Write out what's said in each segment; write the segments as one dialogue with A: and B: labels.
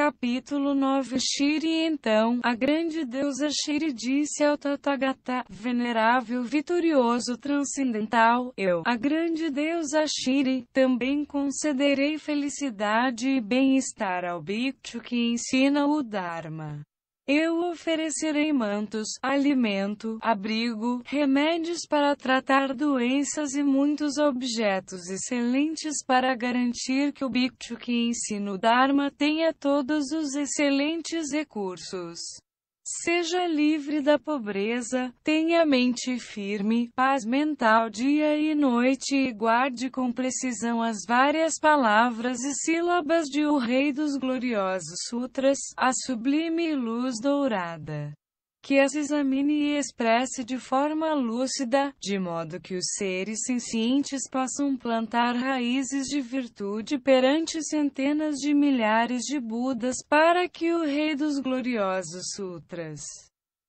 A: Capítulo 9 Shiri Então, a grande deusa Shiri disse ao Tathagata, venerável, vitorioso, transcendental, eu, a grande deusa Shiri, também concederei felicidade e bem-estar ao Bhikkhu que ensina o Dharma. Eu oferecerei mantos, alimento, abrigo, remédios para tratar doenças e muitos objetos excelentes para garantir que o Bhikkhu que ensina o Dharma tenha todos os excelentes recursos. Seja livre da pobreza, tenha mente firme, paz mental dia e noite e guarde com precisão as várias palavras e sílabas de O Rei dos Gloriosos Sutras, a sublime luz dourada que as examine e expresse de forma lúcida, de modo que os seres sencientes possam plantar raízes de virtude perante centenas de milhares de Budas para que o Rei dos Gloriosos Sutras,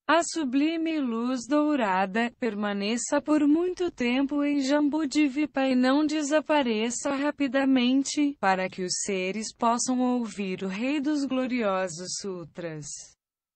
A: a sublime luz dourada, permaneça por muito tempo em Jambudivipa e não desapareça rapidamente, para que os seres possam ouvir o Rei dos Gloriosos Sutras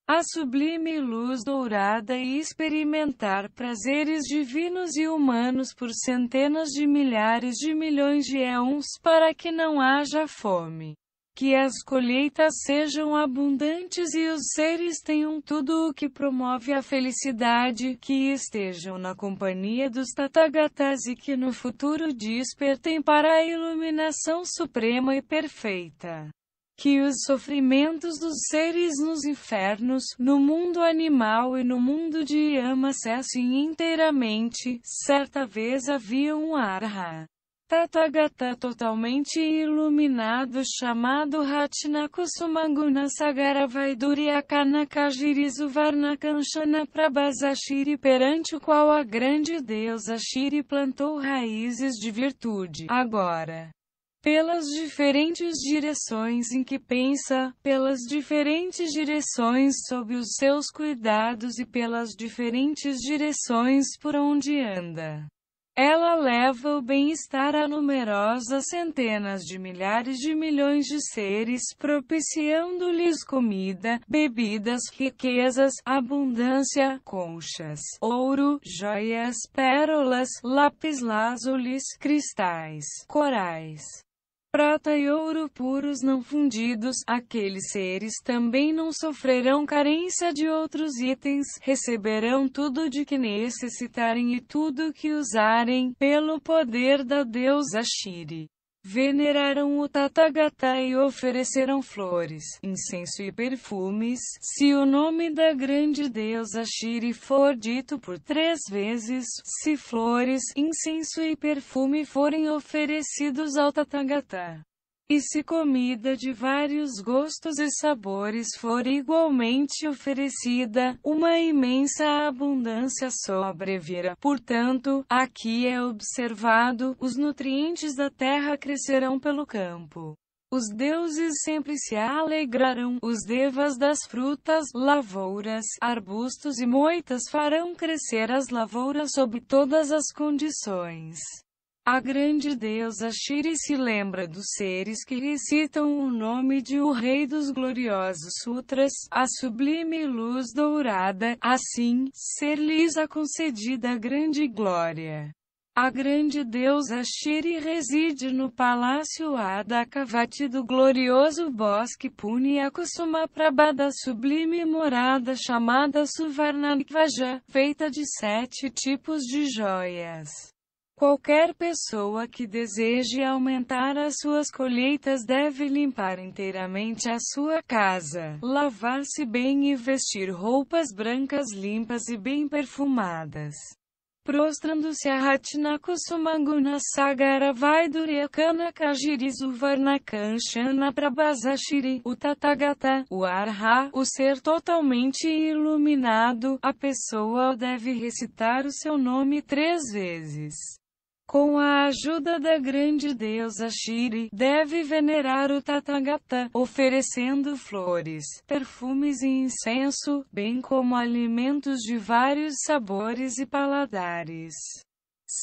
A: a sublime luz dourada e experimentar prazeres divinos e humanos por centenas de milhares de milhões de éons para que não haja fome. Que as colheitas sejam abundantes e os seres tenham tudo o que promove a felicidade, que estejam na companhia dos Tathagatas e que no futuro despertem para a iluminação suprema e perfeita que os sofrimentos dos seres nos infernos, no mundo animal e no mundo de Yama cessem inteiramente. Certa vez havia um arha. Tathagata totalmente iluminado chamado Ratnakusumanguna Ratnakusumaguna Sagaravaiduriakanakajirisuvarna Kanchana Prabhasashiri perante o qual a grande deusa Shiri plantou raízes de virtude. Agora, pelas diferentes direções em que pensa, pelas diferentes direções sob os seus cuidados e pelas diferentes direções por onde anda. Ela leva o bem-estar a numerosas centenas de milhares de milhões de seres, propiciando-lhes comida, bebidas, riquezas, abundância, conchas, ouro, joias, pérolas, lapislázuli, cristais, corais, prata e ouro puros não fundidos, aqueles seres também não sofrerão carência de outros itens, receberão tudo de que necessitarem e tudo que usarem, pelo poder da deusa Shiri veneraram o Tathagata e ofereceram flores, incenso e perfumes. Se o nome da grande deusa Shiri for dito por três vezes, se flores, incenso e perfume forem oferecidos ao Tathagata, e se comida de vários gostos e sabores for igualmente oferecida, uma imensa abundância sobrevirá. Portanto, aqui é observado, os nutrientes da terra crescerão pelo campo. Os deuses sempre se alegrarão, os devas das frutas, lavouras, arbustos e moitas farão crescer as lavouras sob todas as condições. A grande deusa Shiri se lembra dos seres que recitam o nome de o Rei dos Gloriosos Sutras, a sublime luz dourada, assim, ser-lhes a concedida grande glória. A grande deusa Shiri reside no palácio Adakavati do glorioso bosque Punyakusumaprabha da sublime morada chamada Suvarnanvaja, feita de sete tipos de joias. Qualquer pessoa que deseje aumentar as suas colheitas deve limpar inteiramente a sua casa, lavar-se bem e vestir roupas brancas limpas e bem perfumadas. Prostrando-se a Ratnaku Sumanguna Sagara Vaiduryakana Kajirizu Varnakanshana Prabhasashiri, o Tathagata, o Arha, o ser totalmente iluminado, a pessoa deve recitar o seu nome três vezes. Com a ajuda da grande deusa Shiri, deve venerar o Tathagata, oferecendo flores, perfumes e incenso, bem como alimentos de vários sabores e paladares.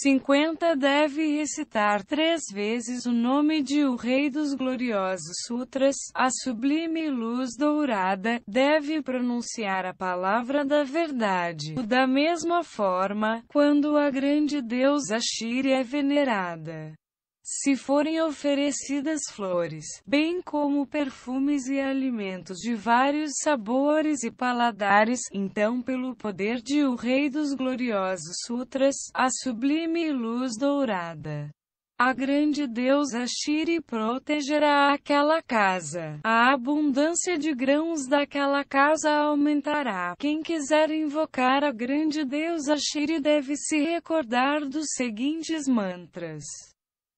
A: 50 deve recitar três vezes o nome de o Rei dos Gloriosos Sutras, a sublime luz dourada, deve pronunciar a palavra da verdade. Da mesma forma, quando a grande deusa Shira é venerada, se forem oferecidas flores, bem como perfumes e alimentos de vários sabores e paladares, então pelo poder de o Rei dos Gloriosos Sutras, a sublime luz dourada. A grande deusa Shiri protegerá aquela casa. A abundância de grãos daquela casa aumentará. Quem quiser invocar a grande deusa Shiri deve se recordar dos seguintes mantras.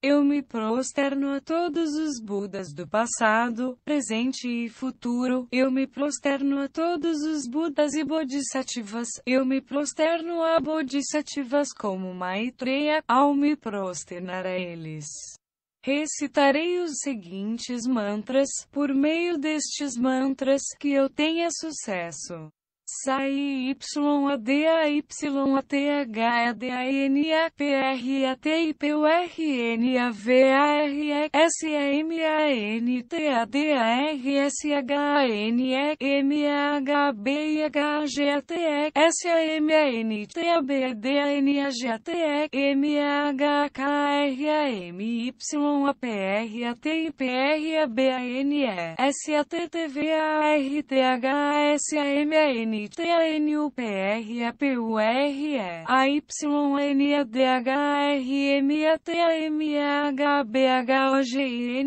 A: Eu me prosterno a todos os Budas do passado, presente e futuro. Eu me prosterno a todos os Budas e Bodhisattvas. Eu me prosterno a Bodhisattvas como Maitreya, ao me prosternar a eles. Recitarei os seguintes mantras, por meio destes mantras que eu tenha sucesso. Sai Y A D A Y A T H A D A N A P R A T I P U R N A V A R E S A M A N T A D A R S H N E M H B H G A T E S A M A N T A B D A N A G A T E M A H K R A M Y A P R A T I P R A B A N E S A T T V A R T H S A M A N t t t t t n n n n u u u p p p r r r r e e e a a a a h h h h h h h m m m m m b o g s s l a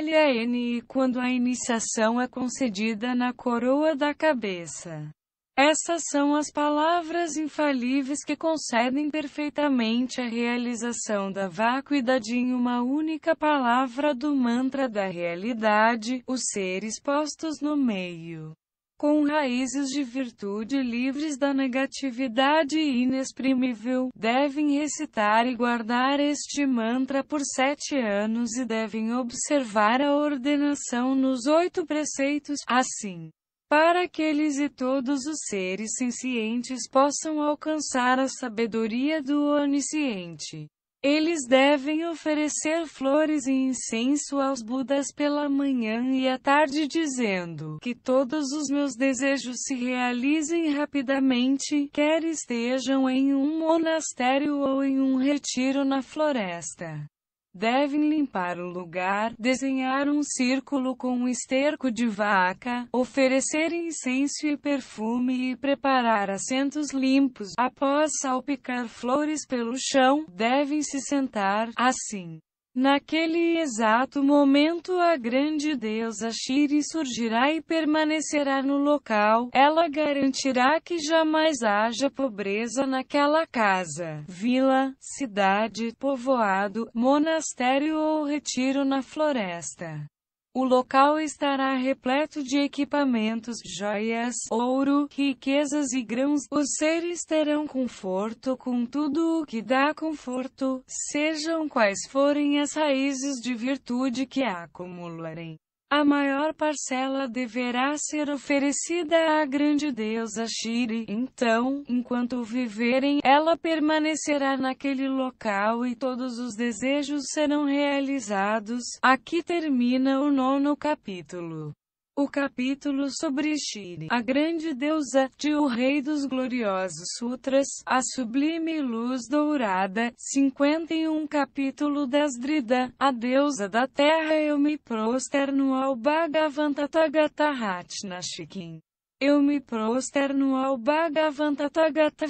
A: n e quando a iniciação é concedida na coroa da cabeça. Essas são as palavras infalíveis que concedem perfeitamente a realização da vacuidade em uma única palavra do mantra da realidade, os seres postos no meio. Com raízes de virtude livres da negatividade inexprimível, devem recitar e guardar este mantra por sete anos e devem observar a ordenação nos oito preceitos, assim para que eles e todos os seres sencientes possam alcançar a sabedoria do onisciente. Eles devem oferecer flores e incenso aos Budas pela manhã e à tarde, dizendo que todos os meus desejos se realizem rapidamente, quer estejam em um monastério ou em um retiro na floresta. Devem limpar o lugar, desenhar um círculo com um esterco de vaca, oferecer incenso e perfume e preparar assentos limpos. Após salpicar flores pelo chão, devem se sentar, assim. Naquele exato momento a grande deusa Shiri surgirá e permanecerá no local. Ela garantirá que jamais haja pobreza naquela casa, vila, cidade, povoado, monastério ou retiro na floresta. O local estará repleto de equipamentos, joias, ouro, riquezas e grãos. Os seres terão conforto com tudo o que dá conforto, sejam quais forem as raízes de virtude que acumularem. A maior parcela deverá ser oferecida à grande deusa Shiri. Então, enquanto viverem, ela permanecerá naquele local e todos os desejos serão realizados. Aqui termina o nono capítulo. O capítulo sobre Shiri, a grande deusa, de O Rei dos Gloriosos Sutras, a sublime luz dourada, 51 capítulo das Drida, a deusa da terra eu me prosterno ao Ratnashikin. Eu me prosterno ao Bhagavantatagata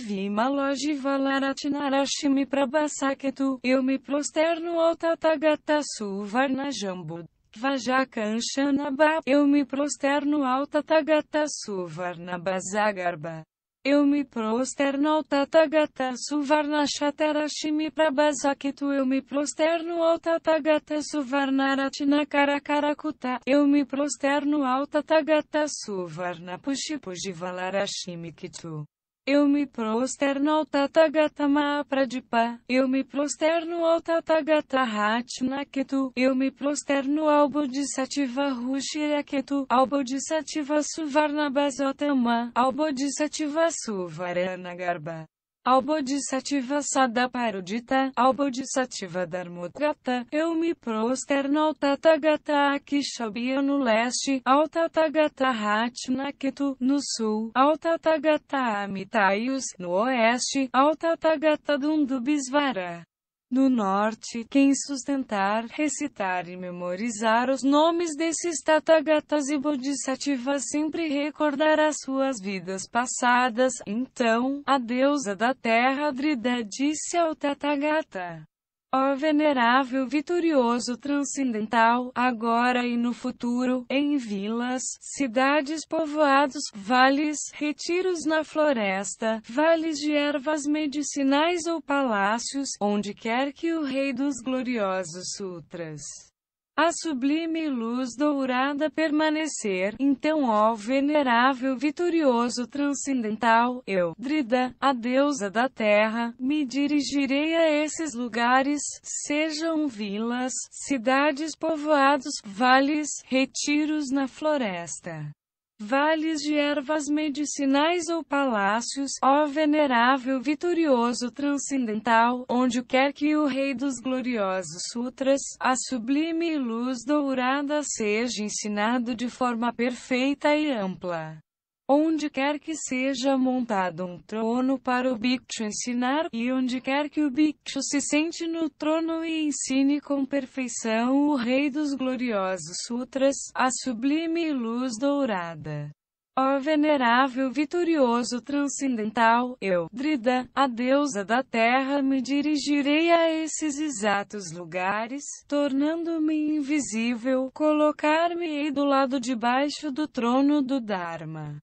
A: Lojivalaratinarashimi Prabhasaketu, eu me prosterno ao Tathagata Suvarnajambud. Vajakanchanaba, eu me prosterno ao Tathagata Suvarnabha Zagarba. Eu me prosterno ao Tathagata Suvarna Shatarashimi Prabhasakitu. Eu me prosterno ao Tathagata Suvarnaratina Karakarakuta. Eu me prosterno ao Tathagata Suvarna Kitu. Eu me prosterno ao Tathagata Mahapradipa. Eu me prosterno ao Tathagata Ratnaketu. Eu me prosterno ao Bodhisattva Rushiraketu. Ao Bodhisattva Suvarnabhasotama. Ao Bodhisattva Suvaranagarba. Albodhisattva Sadaparudita, Bodhisattva Dharmokrata, eu me prosterno ao Tathagata Akishabhya no leste, ao Tathagata Ratnaketu no sul, ao Tathagata Amitayus no oeste, ao Tathagata Dundubisvara. No norte, quem sustentar, recitar e memorizar os nomes desses Tathagatas e bodhisattvas sempre recordará suas vidas passadas. Então, a deusa da terra Drida disse ao Tathagata. Ó venerável vitorioso transcendental, agora e no futuro, em vilas, cidades, povoados, vales, retiros na floresta, vales de ervas medicinais ou palácios, onde quer que o rei dos gloriosos sutras a sublime luz dourada permanecer, então ó venerável vitorioso transcendental, eu, Drida, a deusa da terra, me dirigirei a esses lugares, sejam vilas, cidades povoados, vales, retiros na floresta vales de ervas medicinais ou palácios, ó venerável vitorioso transcendental, onde quer que o rei dos gloriosos sutras, a sublime luz dourada seja ensinado de forma perfeita e ampla. Onde quer que seja montado um trono para o bicho ensinar, e onde quer que o bicho se sente no trono e ensine com perfeição o Rei dos Gloriosos Sutras, a sublime luz dourada. Ó venerável vitorioso transcendental, eu, Drida, a deusa da terra, me dirigirei a esses exatos lugares, tornando-me invisível, colocar-me-ei do lado de baixo do trono do Dharma.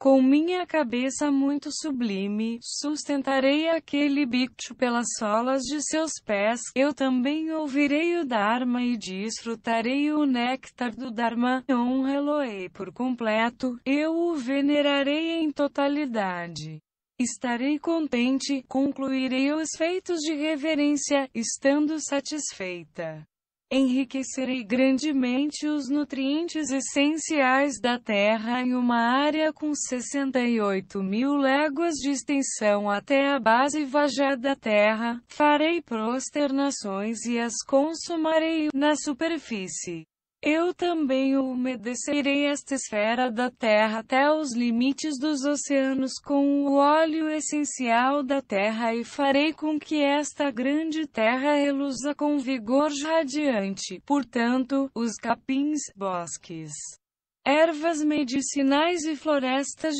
A: Com minha cabeça muito sublime, sustentarei aquele bicho pelas solas de seus pés, eu também ouvirei o Dharma e desfrutarei o néctar do Dharma, honrá-lo-ei por completo, eu o venerarei em totalidade. Estarei contente, concluirei os feitos de reverência, estando satisfeita enriquecerei grandemente os nutrientes essenciais da terra em uma área com 68 mil léguas de extensão até a base vajá da terra, farei prosternações e as consumarei na superfície. Eu também umedecerei esta esfera da terra até os limites dos oceanos com o óleo essencial da terra e farei com que esta grande terra reluza com vigor radiante. Portanto, os capins, bosques, Ervas medicinais e florestas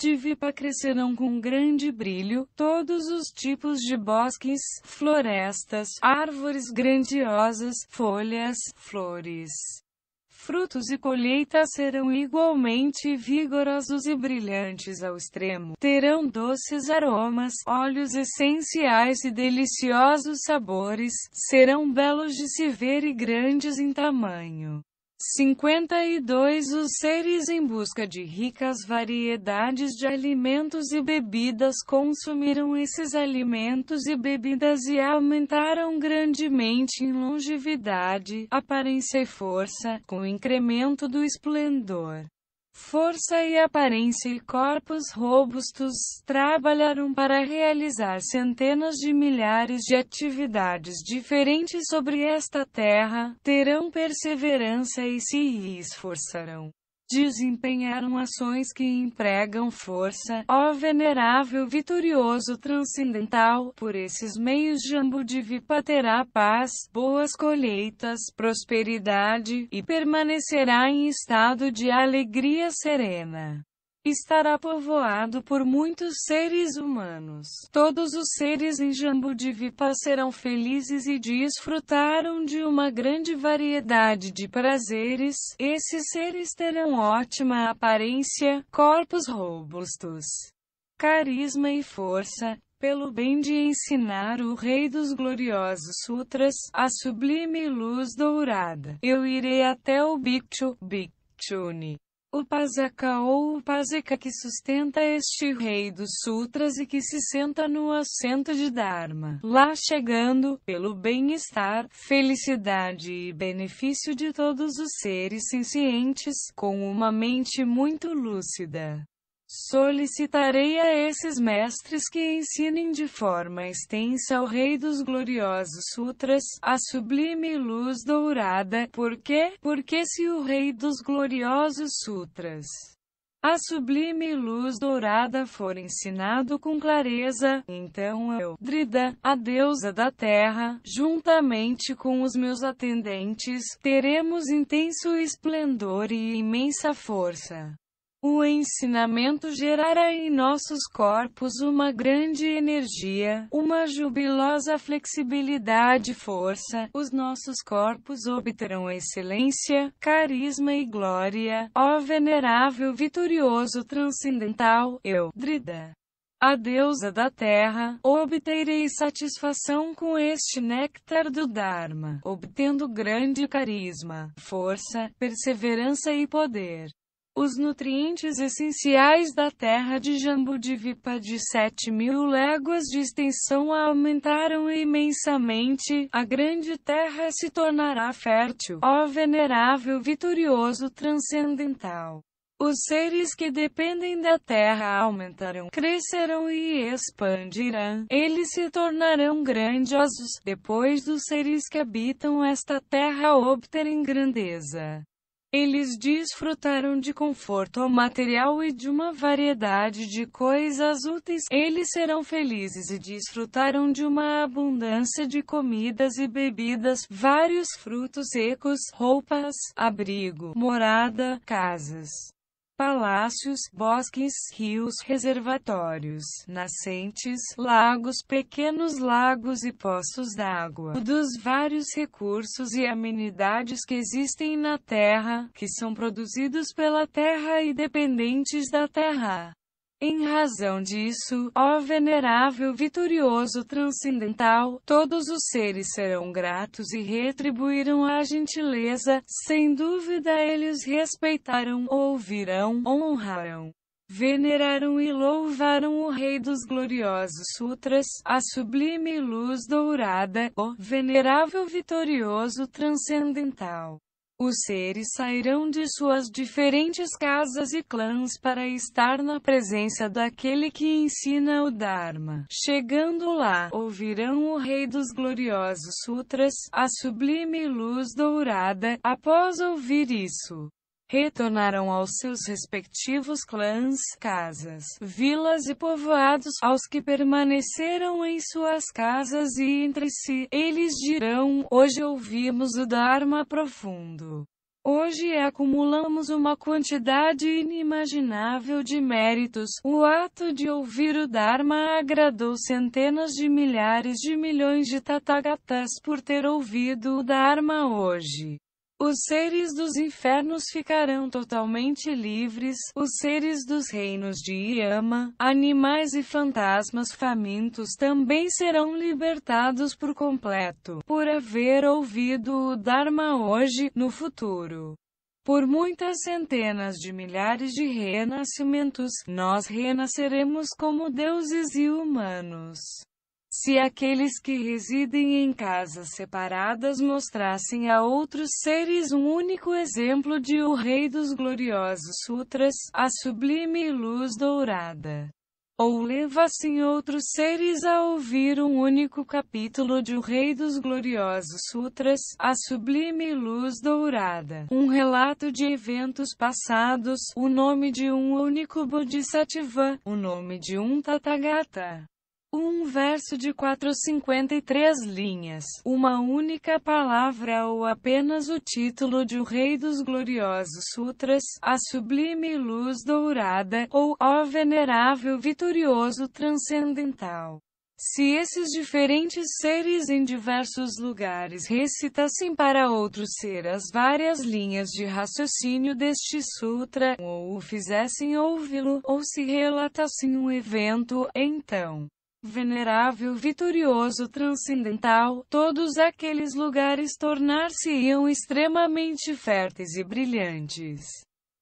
A: de vipa crescerão com grande brilho, todos os tipos de bosques, florestas, árvores grandiosas, folhas, flores. Frutos e colheitas serão igualmente vigorosos e brilhantes ao extremo. Terão doces aromas, óleos essenciais e deliciosos sabores, serão belos de se ver e grandes em tamanho. 52 Os seres em busca de ricas variedades de alimentos e bebidas consumiram esses alimentos e bebidas e aumentaram grandemente em longevidade, aparência e força, com o incremento do esplendor força e aparência e corpos robustos trabalharam para realizar centenas de milhares de atividades diferentes sobre esta terra, terão perseverança e se esforçarão desempenharam ações que empregam força, ó venerável vitorioso transcendental, por esses meios jambu vipa terá paz, boas colheitas, prosperidade, e permanecerá em estado de alegria serena estará povoado por muitos seres humanos. Todos os seres em Jambudivipa serão felizes e desfrutaram de uma grande variedade de prazeres. Esses seres terão ótima aparência, corpos robustos, carisma e força, pelo bem de ensinar o Rei dos Gloriosos Sutras, a sublime luz dourada. Eu irei até o Bhikshu, Bhikshuni. O Pazaka ou o que sustenta este rei dos sutras e que se senta no assento de Dharma, lá chegando, pelo bem-estar, felicidade e benefício de todos os seres sencientes, com uma mente muito lúcida. Solicitarei a esses mestres que ensinem de forma extensa ao Rei dos Gloriosos Sutras, a sublime luz dourada, por quê? Porque se o Rei dos Gloriosos Sutras, a sublime luz dourada for ensinado com clareza, então eu, Drida, a deusa da terra, juntamente com os meus atendentes, teremos intenso esplendor e imensa força. O ensinamento gerará em nossos corpos uma grande energia, uma jubilosa flexibilidade e força. Os nossos corpos obterão excelência, carisma e glória. Ó venerável vitorioso transcendental, eu, Drida a deusa da terra, obterei satisfação com este néctar do Dharma, obtendo grande carisma, força, perseverança e poder. Os nutrientes essenciais da terra de Jambudivipa de 7 mil léguas de extensão aumentaram imensamente, a grande terra se tornará fértil, ó venerável vitorioso transcendental. Os seres que dependem da terra aumentarão, crescerão e expandirão. Eles se tornarão grandiosos, depois dos seres que habitam esta terra obterem grandeza. Eles desfrutaram de conforto material e de uma variedade de coisas úteis. Eles serão felizes e desfrutaram de uma abundância de comidas e bebidas, vários frutos secos, roupas, abrigo, morada, casas palácios, bosques, rios, reservatórios, nascentes, lagos, pequenos lagos e poços d'água. Dos vários recursos e amenidades que existem na terra, que são produzidos pela terra e dependentes da terra. Em razão disso, ó venerável vitorioso transcendental, todos os seres serão gratos e retribuirão a gentileza, sem dúvida eles respeitarão, ouvirão, honrarão. Veneraram e louvaram o Rei dos Gloriosos Sutras, a sublime luz dourada, o venerável vitorioso transcendental. Os seres sairão de suas diferentes casas e clãs para estar na presença daquele que ensina o Dharma. Chegando lá, ouvirão o Rei dos Gloriosos Sutras, a sublime luz dourada. Após ouvir isso, retornaram aos seus respectivos clãs, casas, vilas e povoados, aos que permaneceram em suas casas e entre si, eles dirão, hoje ouvimos o Dharma profundo. Hoje acumulamos uma quantidade inimaginável de méritos. O ato de ouvir o Dharma agradou centenas de milhares de milhões de Tathagatas por ter ouvido o Dharma hoje. Os seres dos infernos ficarão totalmente livres, os seres dos reinos de Iama, animais e fantasmas famintos também serão libertados por completo, por haver ouvido o Dharma hoje, no futuro. Por muitas centenas de milhares de renascimentos, nós renasceremos como deuses e humanos. Se aqueles que residem em casas separadas mostrassem a outros seres um único exemplo de O Rei dos Gloriosos Sutras, a sublime luz dourada, ou levassem outros seres a ouvir um único capítulo de O Rei dos Gloriosos Sutras, a sublime luz dourada, um relato de eventos passados, o nome de um único Bodhisattva, o nome de um Tathagata um verso de 453 linhas, uma única palavra ou apenas o título de O Rei dos Gloriosos Sutras, a sublime luz dourada, ou, ó venerável vitorioso transcendental. Se esses diferentes seres em diversos lugares recitassem para outro ser as várias linhas de raciocínio deste sutra, ou o fizessem ouvi-lo, ou se relatassem um evento, então venerável, vitorioso, transcendental, todos aqueles lugares tornar-se-iam extremamente férteis e brilhantes.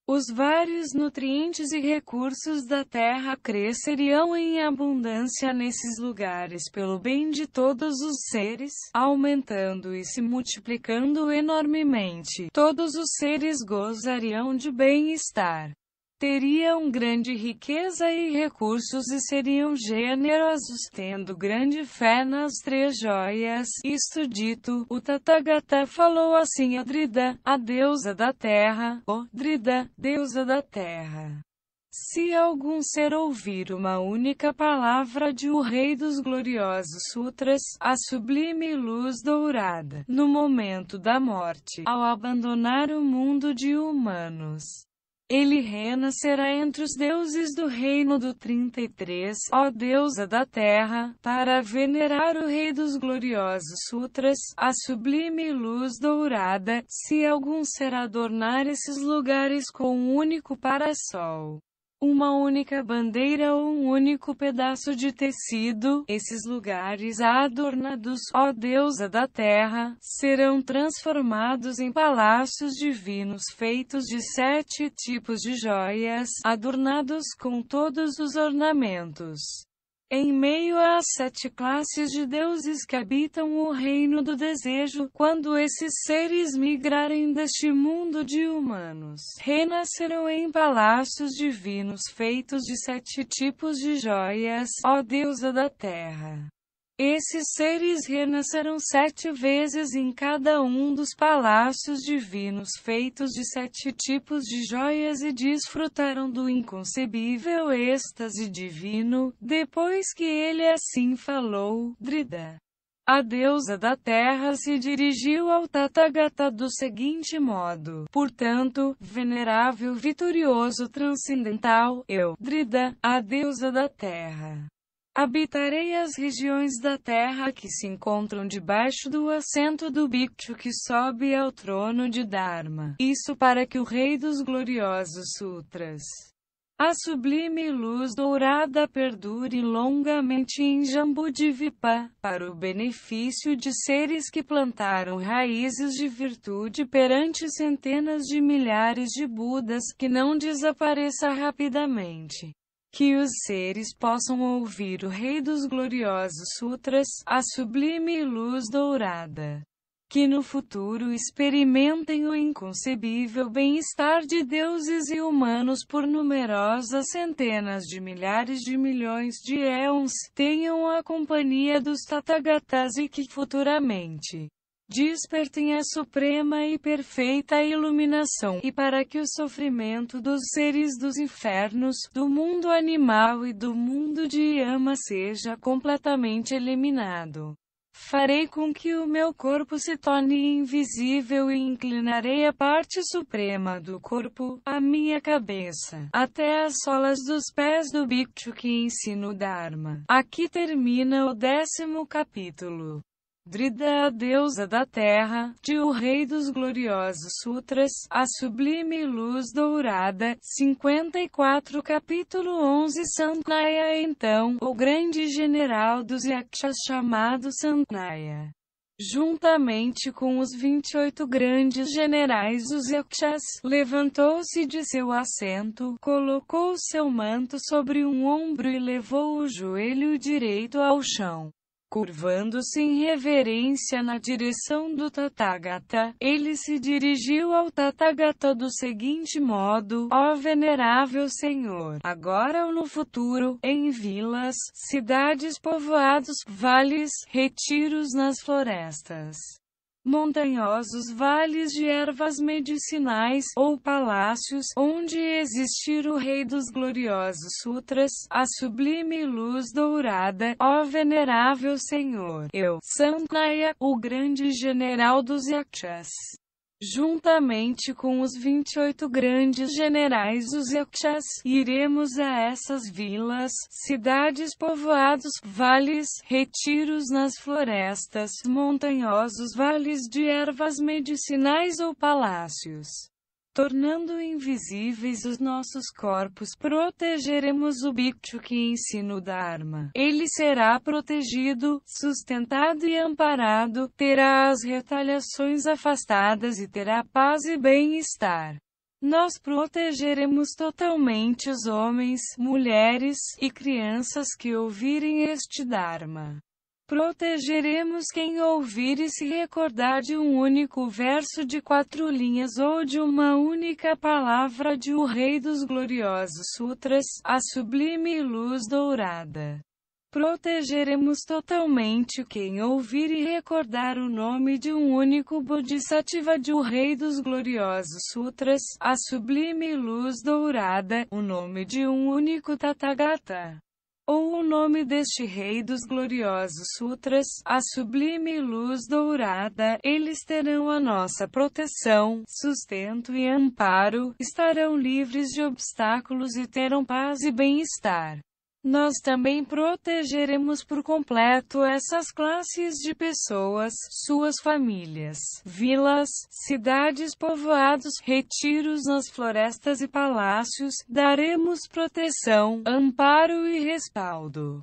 A: Os vários nutrientes e recursos da terra cresceriam em abundância nesses lugares pelo bem de todos os seres, aumentando e se multiplicando enormemente. Todos os seres gozariam de bem-estar teriam grande riqueza e recursos e seriam generosos tendo grande fé nas três joias. Isto dito, o Tathagata falou assim a Drida, a deusa da terra, ó oh, Drida, deusa da terra. Se algum ser ouvir uma única palavra de O Rei dos Gloriosos Sutras, a sublime luz dourada, no momento da morte, ao abandonar o mundo de humanos, ele renascerá entre os deuses do reino do 33, ó deusa da terra, para venerar o rei dos gloriosos sutras, a sublime luz dourada, se algum ser adornar esses lugares com um único parasol uma única bandeira ou um único pedaço de tecido, esses lugares adornados, ó deusa da terra, serão transformados em palácios divinos feitos de sete tipos de joias, adornados com todos os ornamentos. Em meio às sete classes de deuses que habitam o reino do desejo, quando esses seres migrarem deste mundo de humanos, renascerão em palácios divinos feitos de sete tipos de joias, ó deusa da terra. Esses seres renascerão sete vezes em cada um dos palácios divinos feitos de sete tipos de joias e desfrutarão do inconcebível êxtase divino, depois que ele assim falou, Drida. A deusa da terra se dirigiu ao Tathagata do seguinte modo: Portanto, venerável vitorioso transcendental, eu, Drida, a deusa da terra, Habitarei as regiões da terra que se encontram debaixo do assento do Bhikkhu que sobe ao trono de Dharma. Isso para que o Rei dos Gloriosos Sutras, a sublime luz dourada perdure longamente em Jambudivipa, para o benefício de seres que plantaram raízes de virtude perante centenas de milhares de Budas, que não desapareça rapidamente que os seres possam ouvir o Rei dos Gloriosos Sutras, a sublime luz dourada. Que no futuro experimentem o inconcebível bem-estar de deuses e humanos por numerosas centenas de milhares de milhões de éons, tenham a companhia dos Tathagatas e que futuramente despertem a suprema e perfeita iluminação, e para que o sofrimento dos seres dos infernos, do mundo animal e do mundo de Yama seja completamente eliminado. Farei com que o meu corpo se torne invisível e inclinarei a parte suprema do corpo, a minha cabeça, até as solas dos pés do Bhikshu que ensina o Dharma. Aqui termina o décimo capítulo. Drida é a deusa da terra, de o rei dos gloriosos sutras, a sublime luz dourada, 54 capítulo 11 Santnaya então, o grande general dos Yakshas chamado Santnaya. Juntamente com os 28 grandes generais os Yakshas, levantou-se de seu assento, colocou seu manto sobre um ombro e levou o joelho direito ao chão. Curvando-se em reverência na direção do Tathagata, ele se dirigiu ao Tathagata do seguinte modo: Ó venerável Senhor, agora ou no futuro, em vilas, cidades, povoados, vales, retiros nas florestas, montanhosos vales de ervas medicinais, ou palácios, onde existir o rei dos gloriosos sutras, a sublime luz dourada, ó venerável Senhor, eu, Sangnaya, o grande general dos yakshas. Juntamente com os 28 grandes generais os Yakshas, iremos a essas vilas, cidades povoados, vales, retiros nas florestas, montanhosos vales de ervas medicinais ou palácios tornando invisíveis os nossos corpos, protegeremos o bicho que ensino o Dharma. Ele será protegido, sustentado e amparado, terá as retaliações afastadas e terá paz e bem-estar. Nós protegeremos totalmente os homens, mulheres e crianças que ouvirem este Dharma. Protegeremos quem ouvir e se recordar de um único verso de quatro linhas ou de uma única palavra de O Rei dos Gloriosos Sutras, a sublime luz dourada. Protegeremos totalmente quem ouvir e recordar o nome de um único Bodhisattva de O Rei dos Gloriosos Sutras, a sublime luz dourada, o nome de um único Tathagata ou o nome deste rei dos gloriosos sutras, a sublime luz dourada, eles terão a nossa proteção, sustento e amparo, estarão livres de obstáculos e terão paz e bem-estar. Nós também protegeremos por completo essas classes de pessoas, suas famílias, vilas, cidades, povoados, retiros nas florestas e palácios, daremos proteção, amparo e respaldo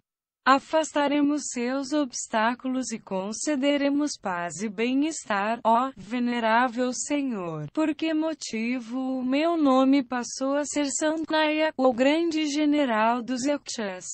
A: afastaremos seus obstáculos e concederemos paz e bem-estar, ó venerável Senhor. Por que motivo o meu nome passou a ser Sankaia, o grande general dos Yakshas?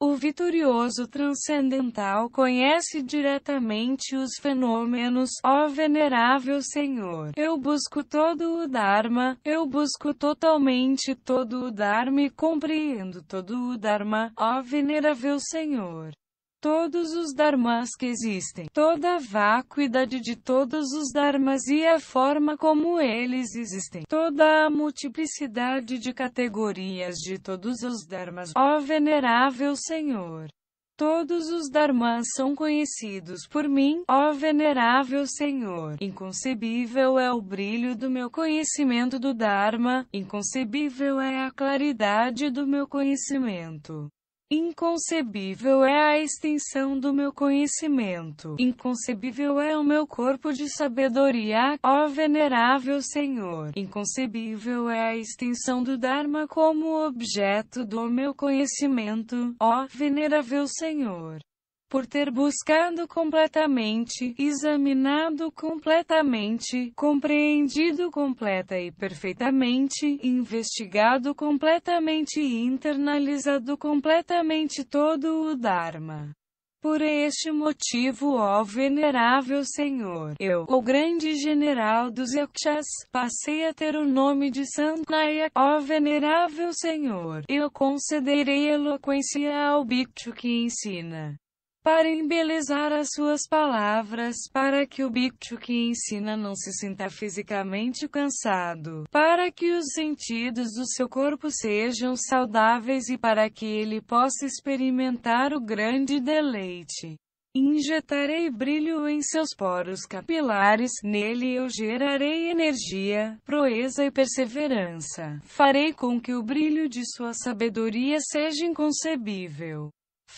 A: O vitorioso transcendental conhece diretamente os fenômenos, ó venerável Senhor. Eu busco todo o Dharma, eu busco totalmente todo o Dharma e compreendo todo o Dharma, ó venerável Senhor todos os dharmas que existem, toda a vacuidade de todos os dharmas e a forma como eles existem, toda a multiplicidade de categorias de todos os dharmas. Ó venerável Senhor, todos os dharmas são conhecidos por mim, ó venerável Senhor. Inconcebível é o brilho do meu conhecimento do dharma, inconcebível é a claridade do meu conhecimento. Inconcebível é a extensão do meu conhecimento. Inconcebível é o meu corpo de sabedoria, ó venerável Senhor. Inconcebível é a extensão do Dharma como objeto do meu conhecimento, ó venerável Senhor por ter buscado completamente, examinado completamente, compreendido completa e perfeitamente, investigado completamente e internalizado completamente todo o Dharma. Por este motivo, ó venerável Senhor, eu, o grande general dos Yakshas, passei a ter o nome de Sankhya. Ó venerável Senhor, eu concederei eloquência ao Bhikshu que ensina para embelezar as suas palavras, para que o bicho que ensina não se sinta fisicamente cansado, para que os sentidos do seu corpo sejam saudáveis e para que ele possa experimentar o grande deleite. Injetarei brilho em seus poros capilares, nele eu gerarei energia, proeza e perseverança. Farei com que o brilho de sua sabedoria seja inconcebível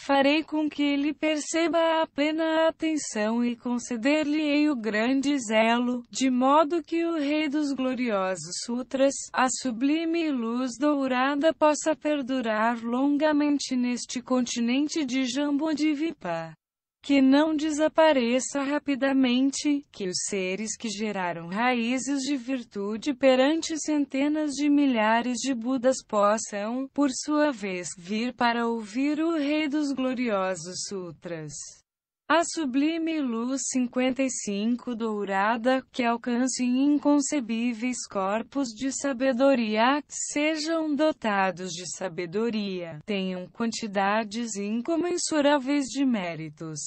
A: farei com que ele perceba a plena atenção e conceder-lhe-ei o grande zelo, de modo que o rei dos gloriosos sutras, a sublime luz dourada possa perdurar longamente neste continente de Jambodivipa que não desapareça rapidamente, que os seres que geraram raízes de virtude perante centenas de milhares de Budas possam, por sua vez, vir para ouvir o Rei dos Gloriosos Sutras. A sublime luz 55 dourada, que alcance inconcebíveis corpos de sabedoria, sejam dotados de sabedoria, tenham quantidades incomensuráveis de méritos.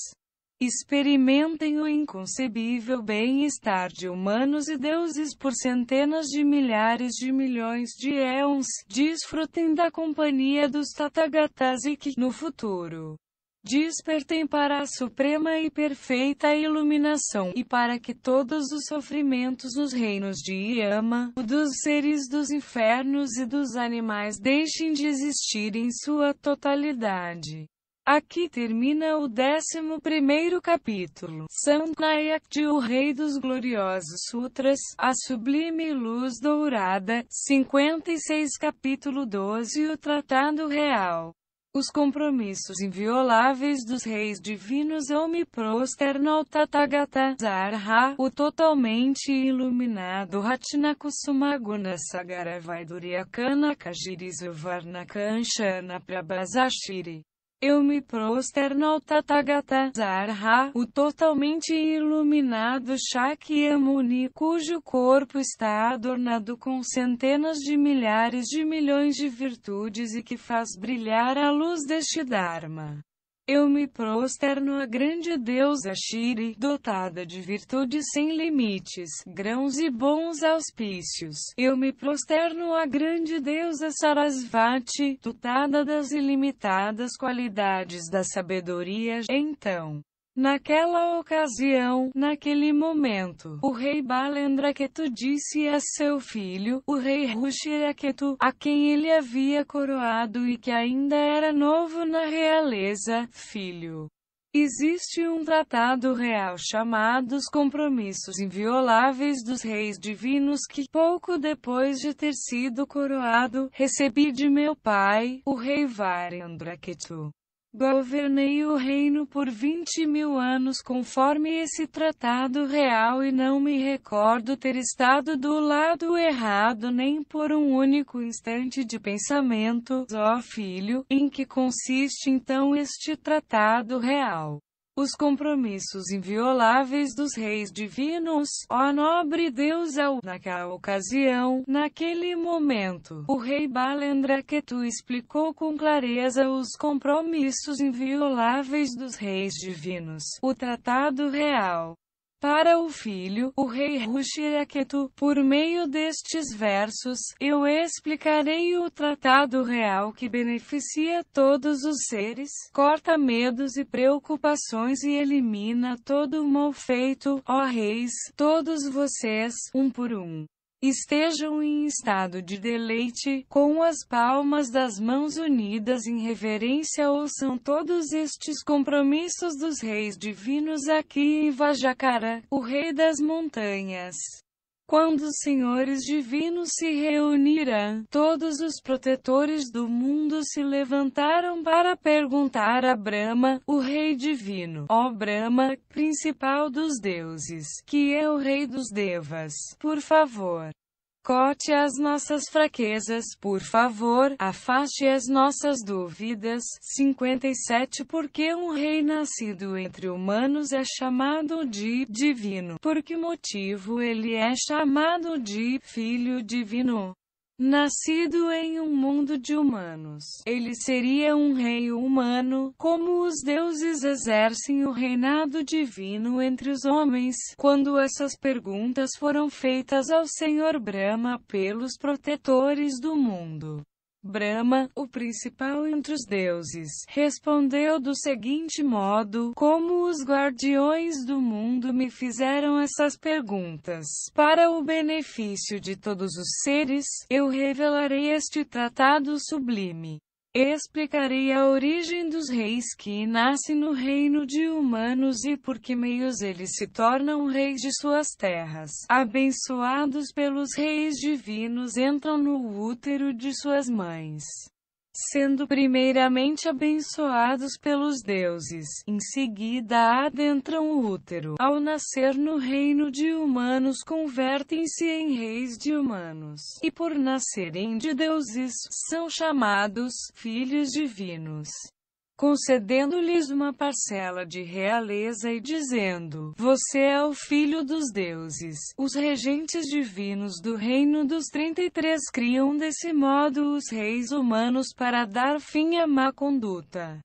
A: Experimentem o inconcebível bem-estar de humanos e deuses por centenas de milhares de milhões de éons. Desfrutem da companhia dos Tathagatas e que, no futuro, despertem para a suprema e perfeita iluminação, e para que todos os sofrimentos nos reinos de Yama, dos seres dos infernos e dos animais deixem de existir em sua totalidade. Aqui termina o décimo primeiro capítulo. de o Rei dos Gloriosos Sutras, a Sublime Luz Dourada, 56 capítulo 12 O Tratado Real os compromissos invioláveis dos reis divinos Omiprosternal me prosterno o totalmente iluminado Ratnakusumaguna Sagara Vaidurya Kanakajiri Suvarna Kanchana Prabhasashiri. Eu me prosterno ao Tathagata Zarha, o totalmente iluminado Shakyamuni, cujo corpo está adornado com centenas de milhares de milhões de virtudes e que faz brilhar a luz deste Dharma. Eu me prosterno à grande deusa Shiri, dotada de virtudes sem limites, grãos e bons auspícios. Eu me prosterno à grande deusa Sarasvati, dotada das ilimitadas qualidades da sabedoria. Então, Naquela ocasião, naquele momento, o rei Balendraketu disse a seu filho, o rei Rushiraketu, a quem ele havia coroado e que ainda era novo na realeza, filho. Existe um tratado real chamado Os Compromissos Invioláveis dos Reis Divinos que, pouco depois de ter sido coroado, recebi de meu pai, o rei Varendraketu. Governei o reino por vinte mil anos conforme esse tratado real e não me recordo ter estado do lado errado nem por um único instante de pensamento, ó filho, em que consiste então este tratado real os compromissos invioláveis dos reis divinos, ó nobre deusa, é naquela ocasião, naquele momento, o rei Balendraketu explicou com clareza os compromissos invioláveis dos reis divinos, o Tratado Real. Para o filho, o rei Rushiaketu, por meio destes versos, eu explicarei o tratado real que beneficia todos os seres, corta medos e preocupações e elimina todo o mal feito, ó reis, todos vocês, um por um estejam em estado de deleite, com as palmas das mãos unidas em reverência ouçam todos estes compromissos dos reis divinos aqui em Vajacara, o rei das montanhas. Quando os senhores divinos se reuniram, todos os protetores do mundo se levantaram para perguntar a Brahma, o rei divino: Ó Brahma, principal dos deuses, que é o rei dos devas, por favor, Corte as nossas fraquezas, por favor, afaste as nossas dúvidas. 57 Porque um rei nascido entre humanos é chamado de divino. Por que motivo ele é chamado de filho divino? Nascido em um mundo de humanos, ele seria um rei humano, como os deuses exercem o reinado divino entre os homens. Quando essas perguntas foram feitas ao Senhor Brahma pelos protetores do mundo, Brahma, o principal entre os deuses, respondeu do seguinte modo: Como os guardiões do mundo me fizeram essas perguntas? Para o benefício de todos os seres, eu revelarei este tratado sublime. Explicarei a origem dos reis que nascem no reino de humanos e por que meios eles se tornam reis de suas terras. Abençoados pelos reis divinos entram no útero de suas mães sendo primeiramente abençoados pelos deuses, em seguida adentram o útero. Ao nascer no reino de humanos, convertem-se em reis de humanos, e por nascerem de deuses, são chamados filhos divinos concedendo-lhes uma parcela de realeza e dizendo: Você é o filho dos deuses. Os regentes divinos do reino dos 33 criam desse modo os reis humanos para dar fim à má conduta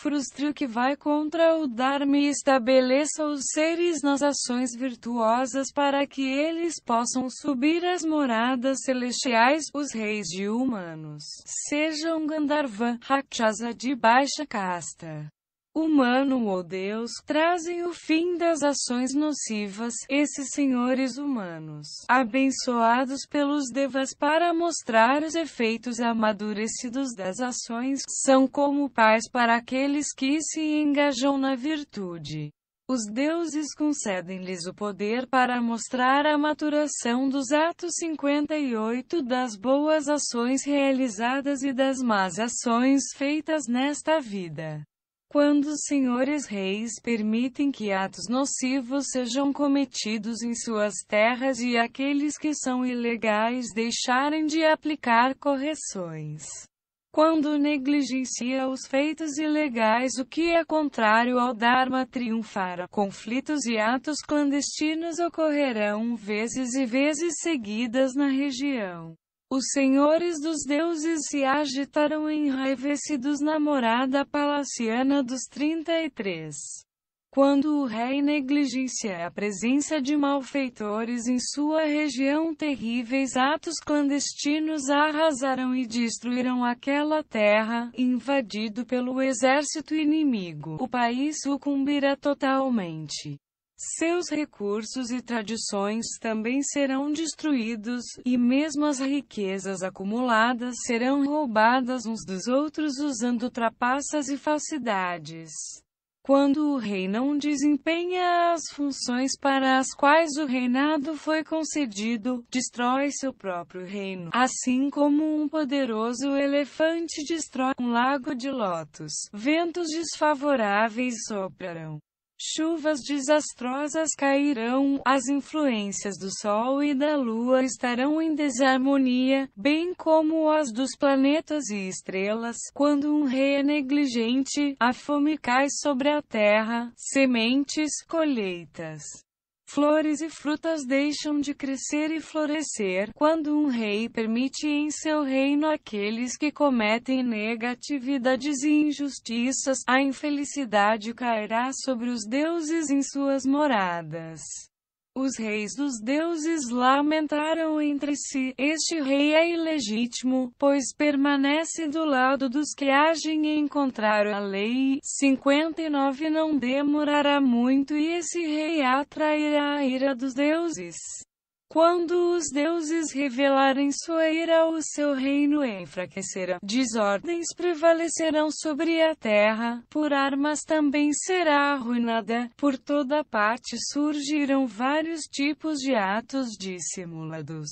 A: frustre o que vai contra o Dharma e estabeleça os seres nas ações virtuosas para que eles possam subir às moradas celestiais. Os reis de humanos sejam Gandharva, Rakshasa de baixa casta humano ou Deus, trazem o fim das ações nocivas, esses senhores humanos, abençoados pelos devas para mostrar os efeitos amadurecidos das ações, são como pais para aqueles que se engajam na virtude. Os deuses concedem-lhes o poder para mostrar a maturação dos atos 58 das boas ações realizadas e das más ações feitas nesta vida quando os senhores reis permitem que atos nocivos sejam cometidos em suas terras e aqueles que são ilegais deixarem de aplicar correções. Quando negligencia os feitos ilegais, o que é contrário ao Dharma triunfará. Conflitos e atos clandestinos ocorrerão vezes e vezes seguidas na região. Os senhores dos deuses se agitaram enraivecidos na morada palaciana dos 33. Quando o rei negligencia a presença de malfeitores em sua região, terríveis atos clandestinos arrasaram e destruíram aquela terra, invadido pelo exército inimigo. O país sucumbirá totalmente. Seus recursos e tradições também serão destruídos, e mesmo as riquezas acumuladas serão roubadas uns dos outros usando trapaças e falsidades. Quando o rei não desempenha as funções para as quais o reinado foi concedido, destrói seu próprio reino, assim como um poderoso elefante destrói um lago de lotos. Ventos desfavoráveis soprarão Chuvas desastrosas cairão, as influências do Sol e da Lua estarão em desarmonia, bem como as dos planetas e estrelas. Quando um rei é negligente, a fome cai sobre a terra, sementes, colheitas. Flores e frutas deixam de crescer e florescer quando um rei permite em seu reino aqueles que cometem negatividades e injustiças. A infelicidade cairá sobre os deuses em suas moradas. Os reis dos deuses lamentaram entre si: Este rei é ilegítimo, pois permanece do lado dos que agem em contrário à lei. 59 Não demorará muito e esse rei atrairá a ira dos deuses. Quando os deuses revelarem sua ira, o seu reino enfraquecerá. Desordens prevalecerão sobre a terra, por armas também será arruinada. Por toda parte surgirão vários tipos de atos dissimulados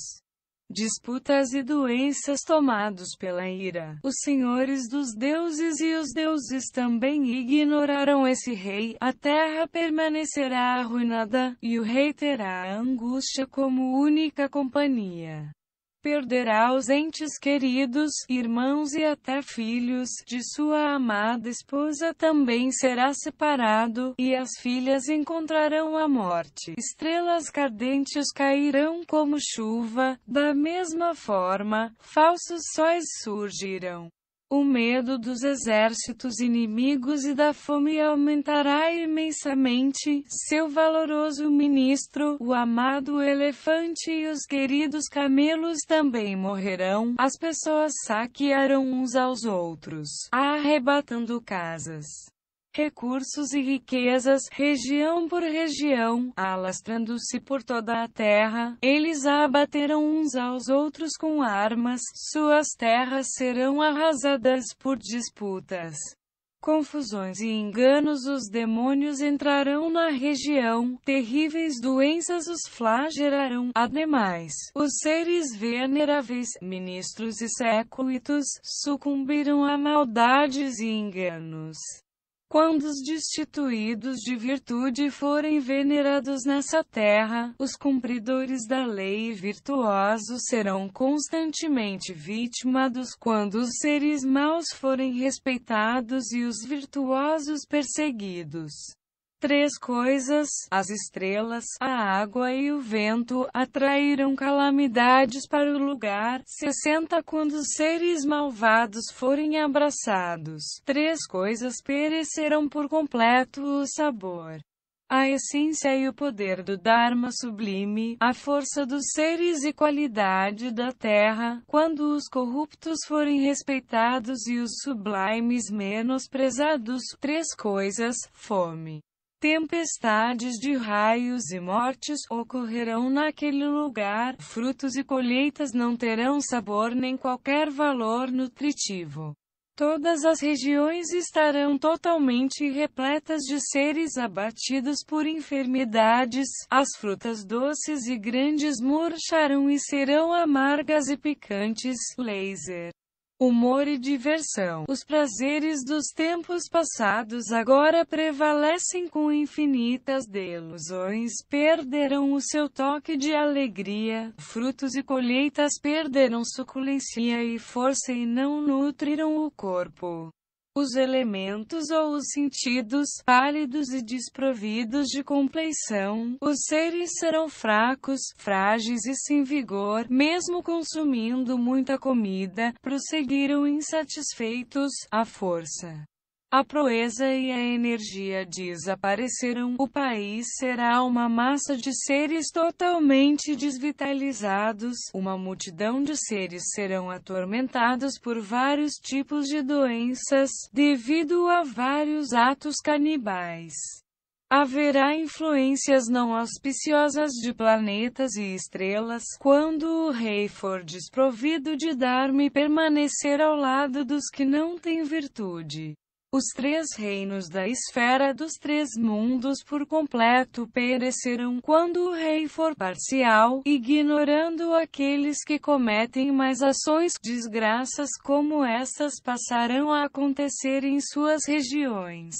A: disputas e doenças tomados pela ira. Os senhores dos deuses e os deuses também ignoraram esse rei, a terra permanecerá arruinada, e o rei terá a angústia como única companhia perderá os entes queridos, irmãos e até filhos de sua amada esposa também será separado, e as filhas encontrarão a morte. Estrelas cadentes cairão como chuva, da mesma forma, falsos sóis surgirão. O medo dos exércitos inimigos e da fome aumentará imensamente. Seu valoroso ministro, o amado elefante e os queridos camelos também morrerão. As pessoas saquearão uns aos outros, arrebatando casas recursos e riquezas, região por região, alastrando-se por toda a terra, eles a abaterão uns aos outros com armas, suas terras serão arrasadas por disputas confusões e enganos os demônios entrarão na região, terríveis doenças os flagelarão, ademais, os seres veneráveis, ministros e séculos sucumbirão a maldades e enganos. Quando os destituídos de virtude forem venerados nessa terra, os cumpridores da lei e virtuosos serão constantemente vitimados quando os seres maus forem respeitados e os virtuosos perseguidos. Três coisas, as estrelas, a água e o vento, atraíram calamidades para o lugar. 60 Quando os seres malvados forem abraçados, três coisas perecerão por completo o sabor a essência e o poder do Dharma sublime, a força dos seres e qualidade da terra, quando os corruptos forem respeitados e os sublimes menosprezados, três coisas, fome, Tempestades de raios e mortes ocorrerão naquele lugar, frutos e colheitas não terão sabor nem qualquer valor nutritivo. Todas as regiões estarão totalmente repletas de seres abatidos por enfermidades, as frutas doces e grandes murcharão e serão amargas e picantes, laser humor e diversão. Os prazeres dos tempos passados agora prevalecem com infinitas delusões, perderam o seu toque de alegria, frutos e colheitas perderam suculência e força e não nutriram o corpo os elementos ou os sentidos, pálidos e desprovidos de compleição, os seres serão fracos, frágeis e sem vigor, mesmo consumindo muita comida, prosseguiram insatisfeitos, à força a proeza e a energia desapareceram. O país será uma massa de seres totalmente desvitalizados. Uma multidão de seres serão atormentados por vários tipos de doenças, devido a vários atos canibais. Haverá influências não auspiciosas de planetas e estrelas quando o rei for desprovido de Dharma e permanecer ao lado dos que não têm virtude. Os três reinos da esfera dos três mundos por completo perecerão quando o rei for parcial, ignorando aqueles que cometem mais ações. Desgraças como essas passarão a acontecer em suas regiões.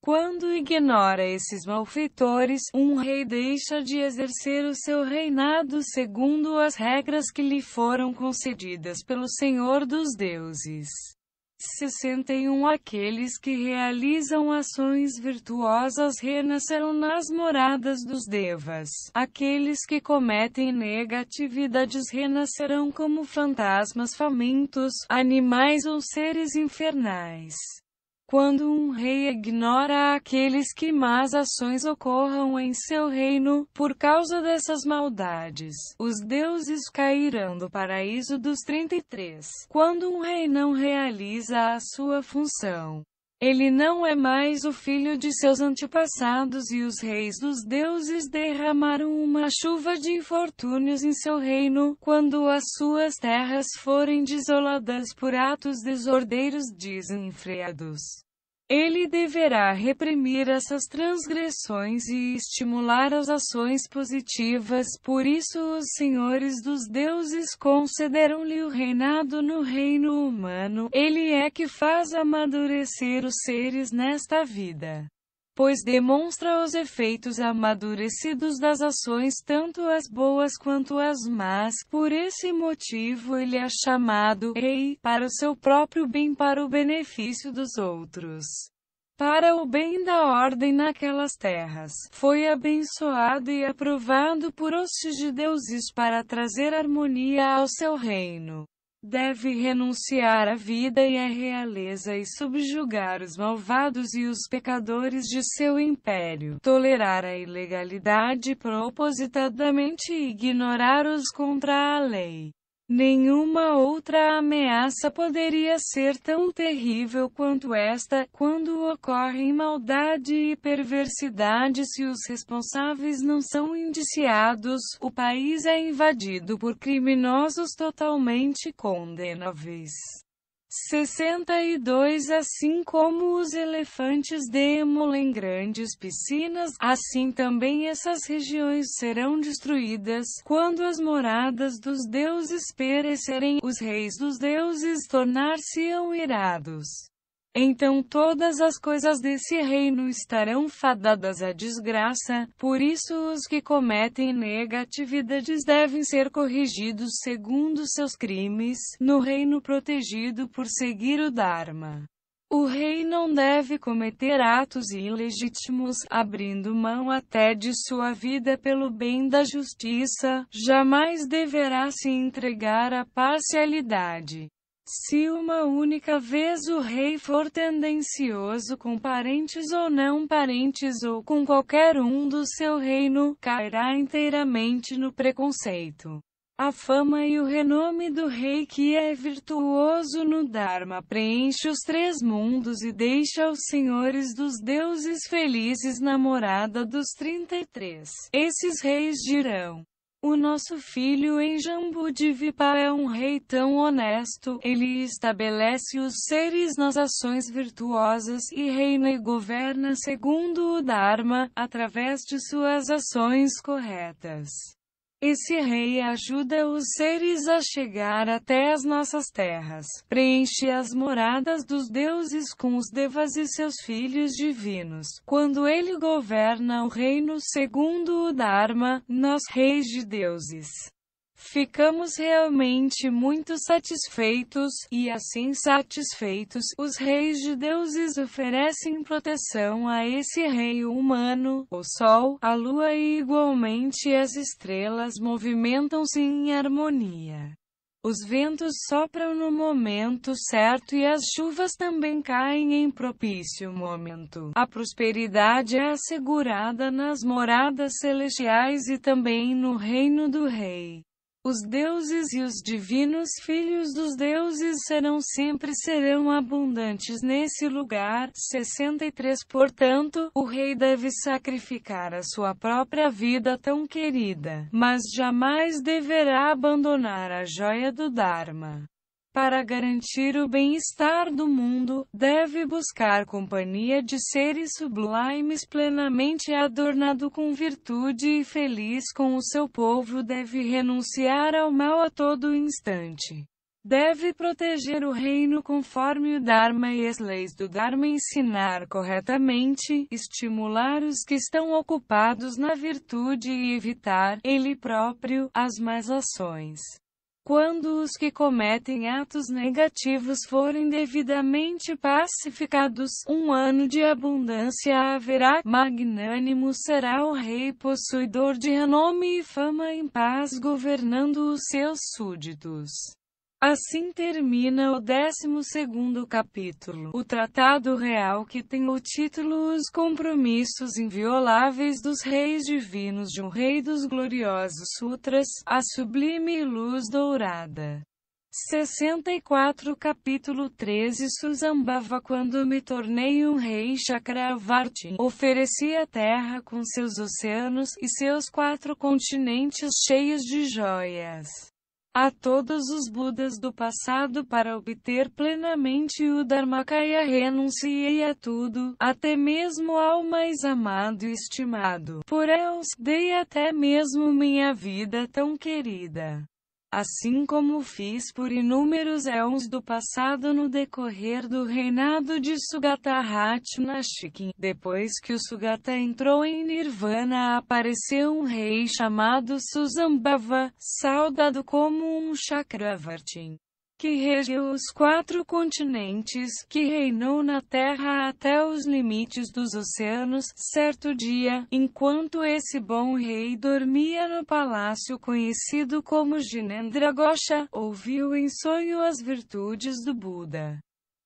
A: Quando ignora esses malfeitores, um rei deixa de exercer o seu reinado segundo as regras que lhe foram concedidas pelo Senhor dos deuses. 61 Aqueles que realizam ações virtuosas renascerão nas moradas dos devas. Aqueles que cometem negatividades renascerão como fantasmas famintos, animais ou seres infernais. Quando um rei ignora aqueles que más ações ocorram em seu reino, por causa dessas maldades, os deuses cairão do paraíso dos 33. Quando um rei não realiza a sua função, ele não é mais o filho de seus antepassados e os reis dos deuses derramaram uma chuva de infortúnios em seu reino, quando as suas terras forem desoladas por atos desordeiros desenfreados. Ele deverá reprimir essas transgressões e estimular as ações positivas. Por isso, os senhores dos deuses concederam-lhe o reinado no reino humano. Ele é que faz amadurecer os seres nesta vida pois demonstra os efeitos amadurecidos das ações, tanto as boas quanto as más. Por esse motivo, ele é chamado rei para o seu próprio bem, para o benefício dos outros. Para o bem da ordem naquelas terras, foi abençoado e aprovado por hostes de deuses para trazer harmonia ao seu reino deve renunciar à vida e à realeza e subjugar os malvados e os pecadores de seu império, tolerar a ilegalidade propositadamente e ignorar os contra a lei. Nenhuma outra ameaça poderia ser tão terrível quanto esta, quando ocorrem maldade e perversidade se os responsáveis não são indiciados, o país é invadido por criminosos totalmente condenáveis. 62 Assim como os elefantes demolem grandes piscinas, assim também essas regiões serão destruídas, quando as moradas dos deuses perecerem, os reis dos deuses tornar-se-ão irados. Então todas as coisas desse reino estarão fadadas à desgraça, por isso os que cometem negatividades devem ser corrigidos segundo seus crimes, no reino protegido por seguir o Dharma. O rei não deve cometer atos ilegítimos, abrindo mão até de sua vida pelo bem da justiça, jamais deverá se entregar à parcialidade. Se uma única vez o rei for tendencioso com parentes ou não parentes ou com qualquer um do seu reino, cairá inteiramente no preconceito. A fama e o renome do rei que é virtuoso no Dharma preenche os três mundos e deixa os senhores dos deuses felizes na morada dos 33. Esses reis dirão. O nosso filho em Jambu de Vipa é um rei tão honesto, ele estabelece os seres nas ações virtuosas e reina e governa segundo o Dharma, através de suas ações corretas. Esse rei ajuda os seres a chegar até as nossas terras, preenche as moradas dos deuses com os devas e seus filhos divinos. Quando ele governa o reino segundo o Dharma, nós reis de deuses, Ficamos realmente muito satisfeitos, e assim satisfeitos, os reis de deuses oferecem proteção a esse rei humano. O sol, a lua e igualmente as estrelas movimentam-se em harmonia. Os ventos sopram no momento certo e as chuvas também caem em propício momento. A prosperidade é assegurada nas moradas celestiais e também no reino do rei. Os deuses e os divinos filhos dos deuses serão sempre serão abundantes nesse lugar. 63 Portanto, o rei deve sacrificar a sua própria vida tão querida, mas jamais deverá abandonar a joia do Dharma para garantir o bem-estar do mundo, deve buscar companhia de seres sublimes plenamente adornado com virtude e feliz com o seu povo deve renunciar ao mal a todo instante. Deve proteger o reino conforme o Dharma e as leis do Dharma ensinar corretamente, estimular os que estão ocupados na virtude e evitar, ele próprio, as más ações quando os que cometem atos negativos forem devidamente pacificados, um ano de abundância haverá, magnânimo será o rei possuidor de renome e fama em paz governando os seus súditos. Assim termina o 12 capítulo, o tratado real que tem o título Os Compromissos Invioláveis dos Reis Divinos de um Rei dos Gloriosos Sutras, a Sublime Luz Dourada. 64 Capítulo 13 Suzambava Quando me tornei um rei Chakravarti, ofereci a terra com seus oceanos e seus quatro continentes cheios de joias a todos os Budas do passado para obter plenamente o Dharmakaya renunciei a tudo, até mesmo ao mais amado e estimado por Els, dei até mesmo minha vida tão querida assim como fiz por inúmeros éons do passado no decorrer do reinado de Ratnashikin. Depois que o Sugata entrou em Nirvana apareceu um rei chamado Susambhava, saudado como um Chakravartin que regeu os quatro continentes, que reinou na terra até os limites dos oceanos, certo dia, enquanto esse bom rei dormia no palácio conhecido como Jinendragosha, ouviu em sonho as virtudes do Buda.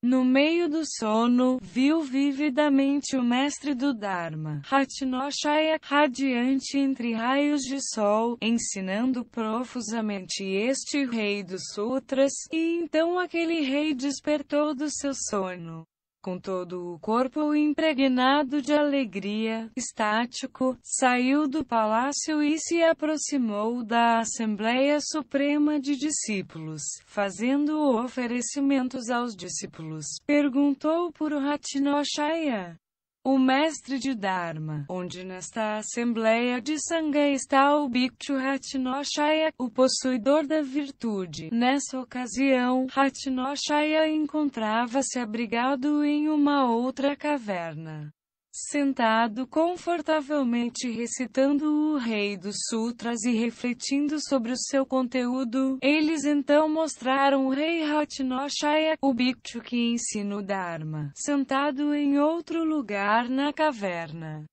A: No meio do sono, viu vividamente o mestre do Dharma, Ratnoshaya, radiante entre raios de sol, ensinando profusamente este rei dos sutras, e então aquele rei despertou do seu sono com todo o corpo impregnado de alegria, estático, saiu do palácio e se aproximou da Assembleia Suprema de Discípulos, fazendo oferecimentos aos discípulos. Perguntou por Ratinochaya, o mestre de Dharma, onde nesta assembleia de Sangha está o Bhikkhu Ratnoshaya, o possuidor da virtude. Nessa ocasião, Ratnoshaya encontrava-se abrigado em uma outra caverna sentado confortavelmente recitando o Rei dos Sutras e refletindo sobre o seu conteúdo. Eles então mostraram o Rei Ratinochaya, o bhikkhu que ensina o Dharma, sentado em outro lugar na caverna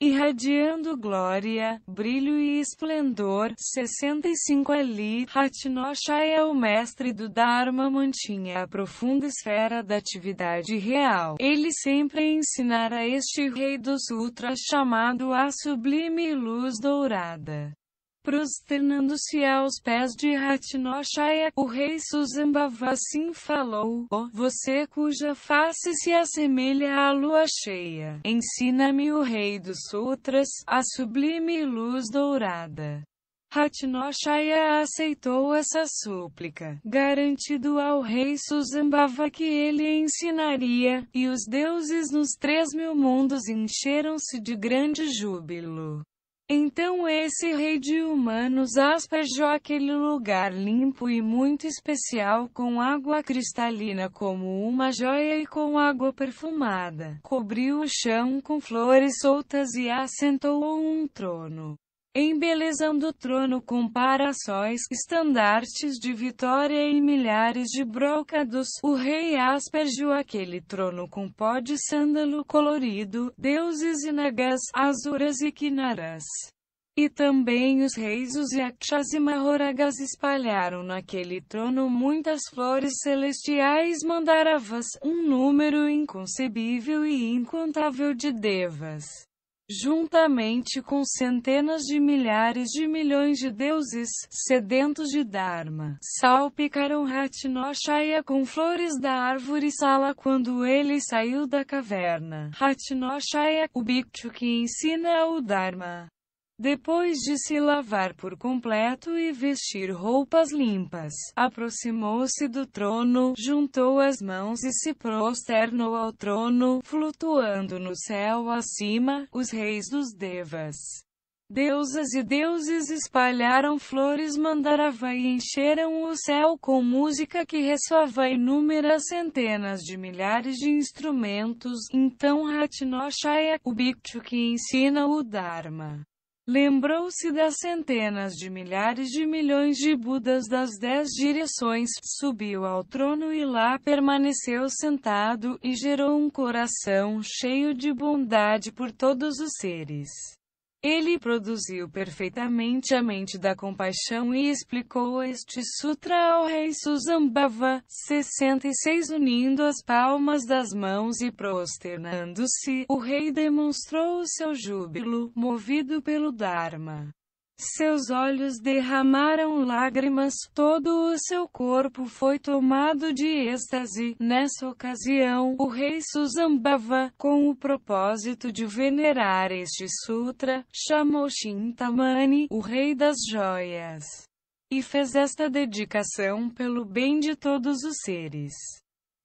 A: irradiando glória, brilho e esplendor. 65 Ali é, é o mestre do Dharma, mantinha a profunda esfera da atividade real. Ele sempre ensinara este rei dos sutras chamado a sublime luz dourada. Prosternando-se aos pés de Ratnoshaya, o rei Suzambava assim falou, ó, oh, você cuja face se assemelha à lua cheia, ensina-me o rei dos sutras, a sublime luz dourada. Ratnoshaya aceitou essa súplica, garantido ao rei Suzambava que ele ensinaria, e os deuses nos três mil mundos encheram-se de grande júbilo. Então esse rei de humanos asperjou aquele lugar limpo e muito especial com água cristalina como uma joia e com água perfumada. Cobriu o chão com flores soltas e assentou um trono embelezando o trono com parasóis, estandartes de vitória e milhares de brocados. O rei aspergiu aquele trono com pó de sândalo colorido, deuses e nagas azuras e quinaras. E também os reis os yakshas e mahoragas espalharam naquele trono muitas flores celestiais mandaravas, um número inconcebível e incontável de devas juntamente com centenas de milhares de milhões de deuses, sedentos de Dharma, salpicaram Ratnoshaya com flores da árvore Sala quando ele saiu da caverna. Ratnoshaya, o bhikshu que ensina o Dharma. Depois de se lavar por completo e vestir roupas limpas, aproximou-se do trono, juntou as mãos e se prosternou ao trono, flutuando no céu acima, os reis dos Devas. Deusas e deuses espalharam flores mandarava e encheram o céu com música que ressoava inúmeras centenas de milhares de instrumentos. Então Ratinochaya, o bhikshu que ensina o Dharma, Lembrou-se das centenas de milhares de milhões de Budas das dez direções, subiu ao trono e lá permaneceu sentado, e gerou um coração cheio de bondade por todos os seres. Ele produziu perfeitamente a mente da compaixão e explicou este sutra ao rei Susambhava, 66 unindo as palmas das mãos e prosternando-se, o rei demonstrou seu júbilo, movido pelo Dharma. Seus olhos derramaram lágrimas, todo o seu corpo foi tomado de êxtase. Nessa ocasião, o rei Suzambava, com o propósito de venerar este sutra, chamou Shintamani, o rei das joias, e fez esta dedicação pelo bem de todos os seres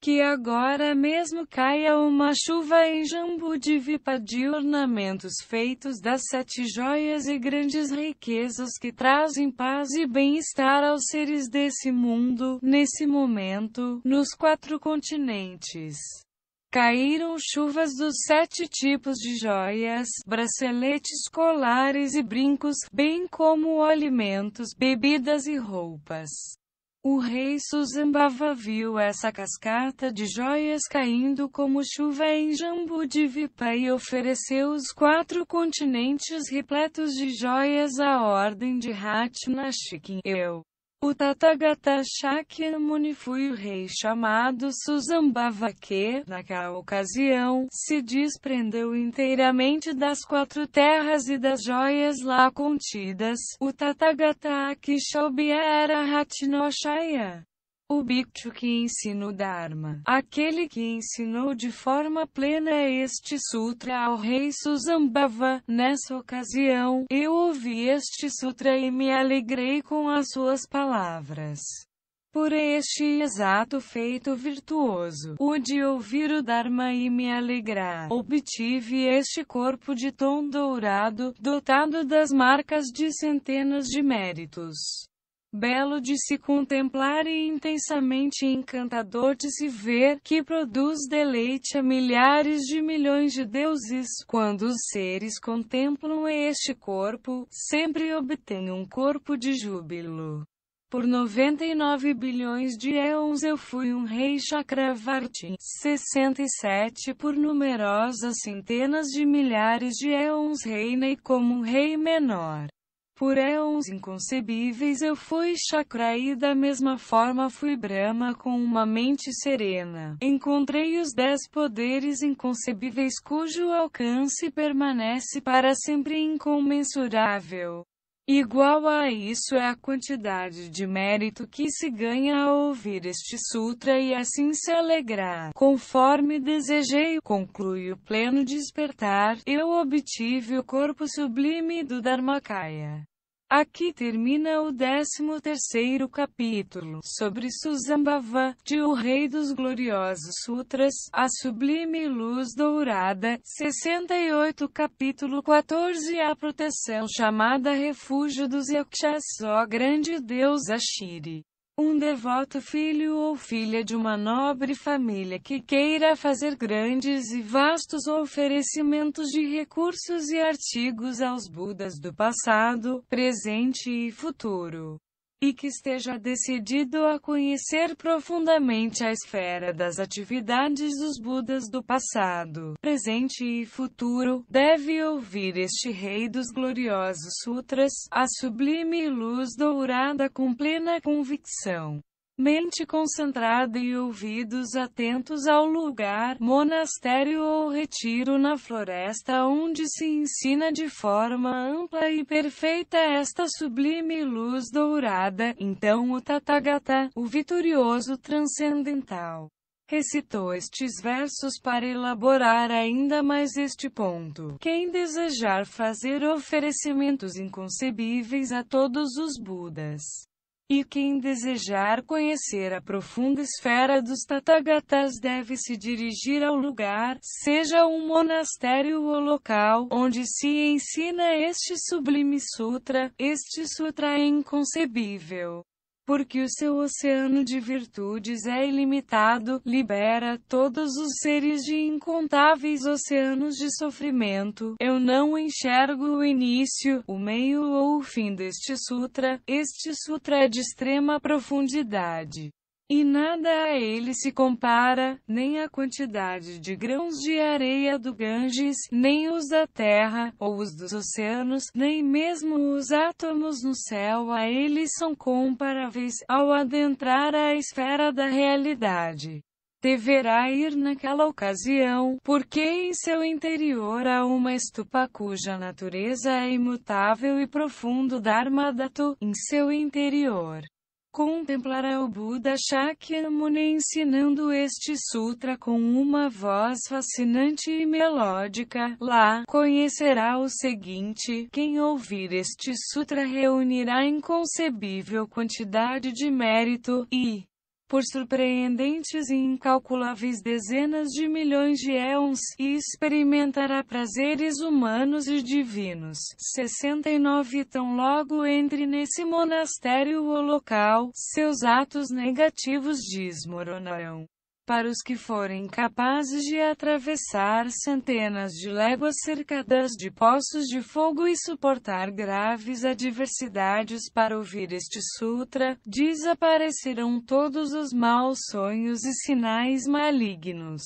A: que agora mesmo caia uma chuva em Jambu de vipa de ornamentos feitos das sete joias e grandes riquezas que trazem paz e bem-estar aos seres desse mundo, nesse momento, nos quatro continentes. Caíram chuvas dos sete tipos de joias, braceletes colares e brincos, bem como alimentos, bebidas e roupas. O rei Suzambava viu essa cascata de joias caindo como chuva em Jambu de Vipa e ofereceu os quatro continentes repletos de joias à ordem de Ratnashkin. Eu o Tathagata Shakyamuni foi o rei chamado que, naquela ocasião, se desprendeu inteiramente das quatro terras e das joias lá contidas. O Tathagata Akishobhya era Ratinoshaya. O bicho que ensina o Dharma, aquele que ensinou de forma plena este sutra ao rei Suzambava, nessa ocasião, eu ouvi este sutra e me alegrei com as suas palavras. Por este exato feito virtuoso, o de ouvir o Dharma e me alegrar, obtive este corpo de tom dourado, dotado das marcas de centenas de méritos belo de se contemplar e intensamente encantador de se ver, que produz deleite a milhares de milhões de deuses. Quando os seres contemplam este corpo, sempre obtêm um corpo de júbilo. Por 99 bilhões de éons eu fui um rei Chakravarti, 67 por numerosas centenas de milhares de éons reinei como um rei menor por éons inconcebíveis eu fui Chakra e da mesma forma fui Brahma com uma mente serena. Encontrei os dez poderes inconcebíveis cujo alcance permanece para sempre incomensurável. Igual a isso é a quantidade de mérito que se ganha ao ouvir este sutra e assim se alegrar. Conforme desejei, conclui o pleno despertar, eu obtive o corpo sublime do Dharmakaya. Aqui termina o 13º capítulo sobre Suzambava, de O Rei dos Gloriosos Sutras, A Sublime Luz Dourada, 68 capítulo 14 A proteção chamada Refúgio dos Yakshas, ó grande deusa Ashiri. Um devoto filho ou filha de uma nobre família que queira fazer grandes e vastos oferecimentos de recursos e artigos aos Budas do passado, presente e futuro e que esteja decidido a conhecer profundamente a esfera das atividades dos Budas do passado, presente e futuro, deve ouvir este Rei dos Gloriosos Sutras, a sublime luz dourada com plena convicção mente concentrada e ouvidos atentos ao lugar, monastério ou retiro na floresta onde se ensina de forma ampla e perfeita esta sublime luz dourada, então o Tathagata, o vitorioso transcendental, recitou estes versos para elaborar ainda mais este ponto. Quem desejar fazer oferecimentos inconcebíveis a todos os Budas, e quem desejar conhecer a profunda esfera dos Tathagatas deve se dirigir ao lugar, seja um monastério ou local, onde se ensina este sublime sutra. Este sutra é inconcebível porque o seu oceano de virtudes é ilimitado, libera todos os seres de incontáveis oceanos de sofrimento. Eu não enxergo o início, o meio ou o fim deste sutra. Este sutra é de extrema profundidade. E nada a ele se compara, nem a quantidade de grãos de areia do Ganges, nem os da terra, ou os dos oceanos, nem mesmo os átomos no céu a ele são comparáveis ao adentrar a esfera da realidade deverá ir naquela ocasião, porque em seu interior há uma estupa cuja natureza é imutável e profundo Dharmadato, em seu interior contemplará o Buda Shakyamuni ensinando este sutra com uma voz fascinante e melódica. Lá, conhecerá o seguinte: quem ouvir este sutra reunirá inconcebível quantidade de mérito e por surpreendentes e incalculáveis dezenas de milhões de éons, e experimentará prazeres humanos e divinos. 69 Tão logo entre nesse monastério ou local, seus atos negativos desmoronarão para os que forem capazes de atravessar centenas de léguas cercadas de poços de fogo e suportar graves adversidades para ouvir este sutra, desaparecerão todos os maus sonhos e sinais malignos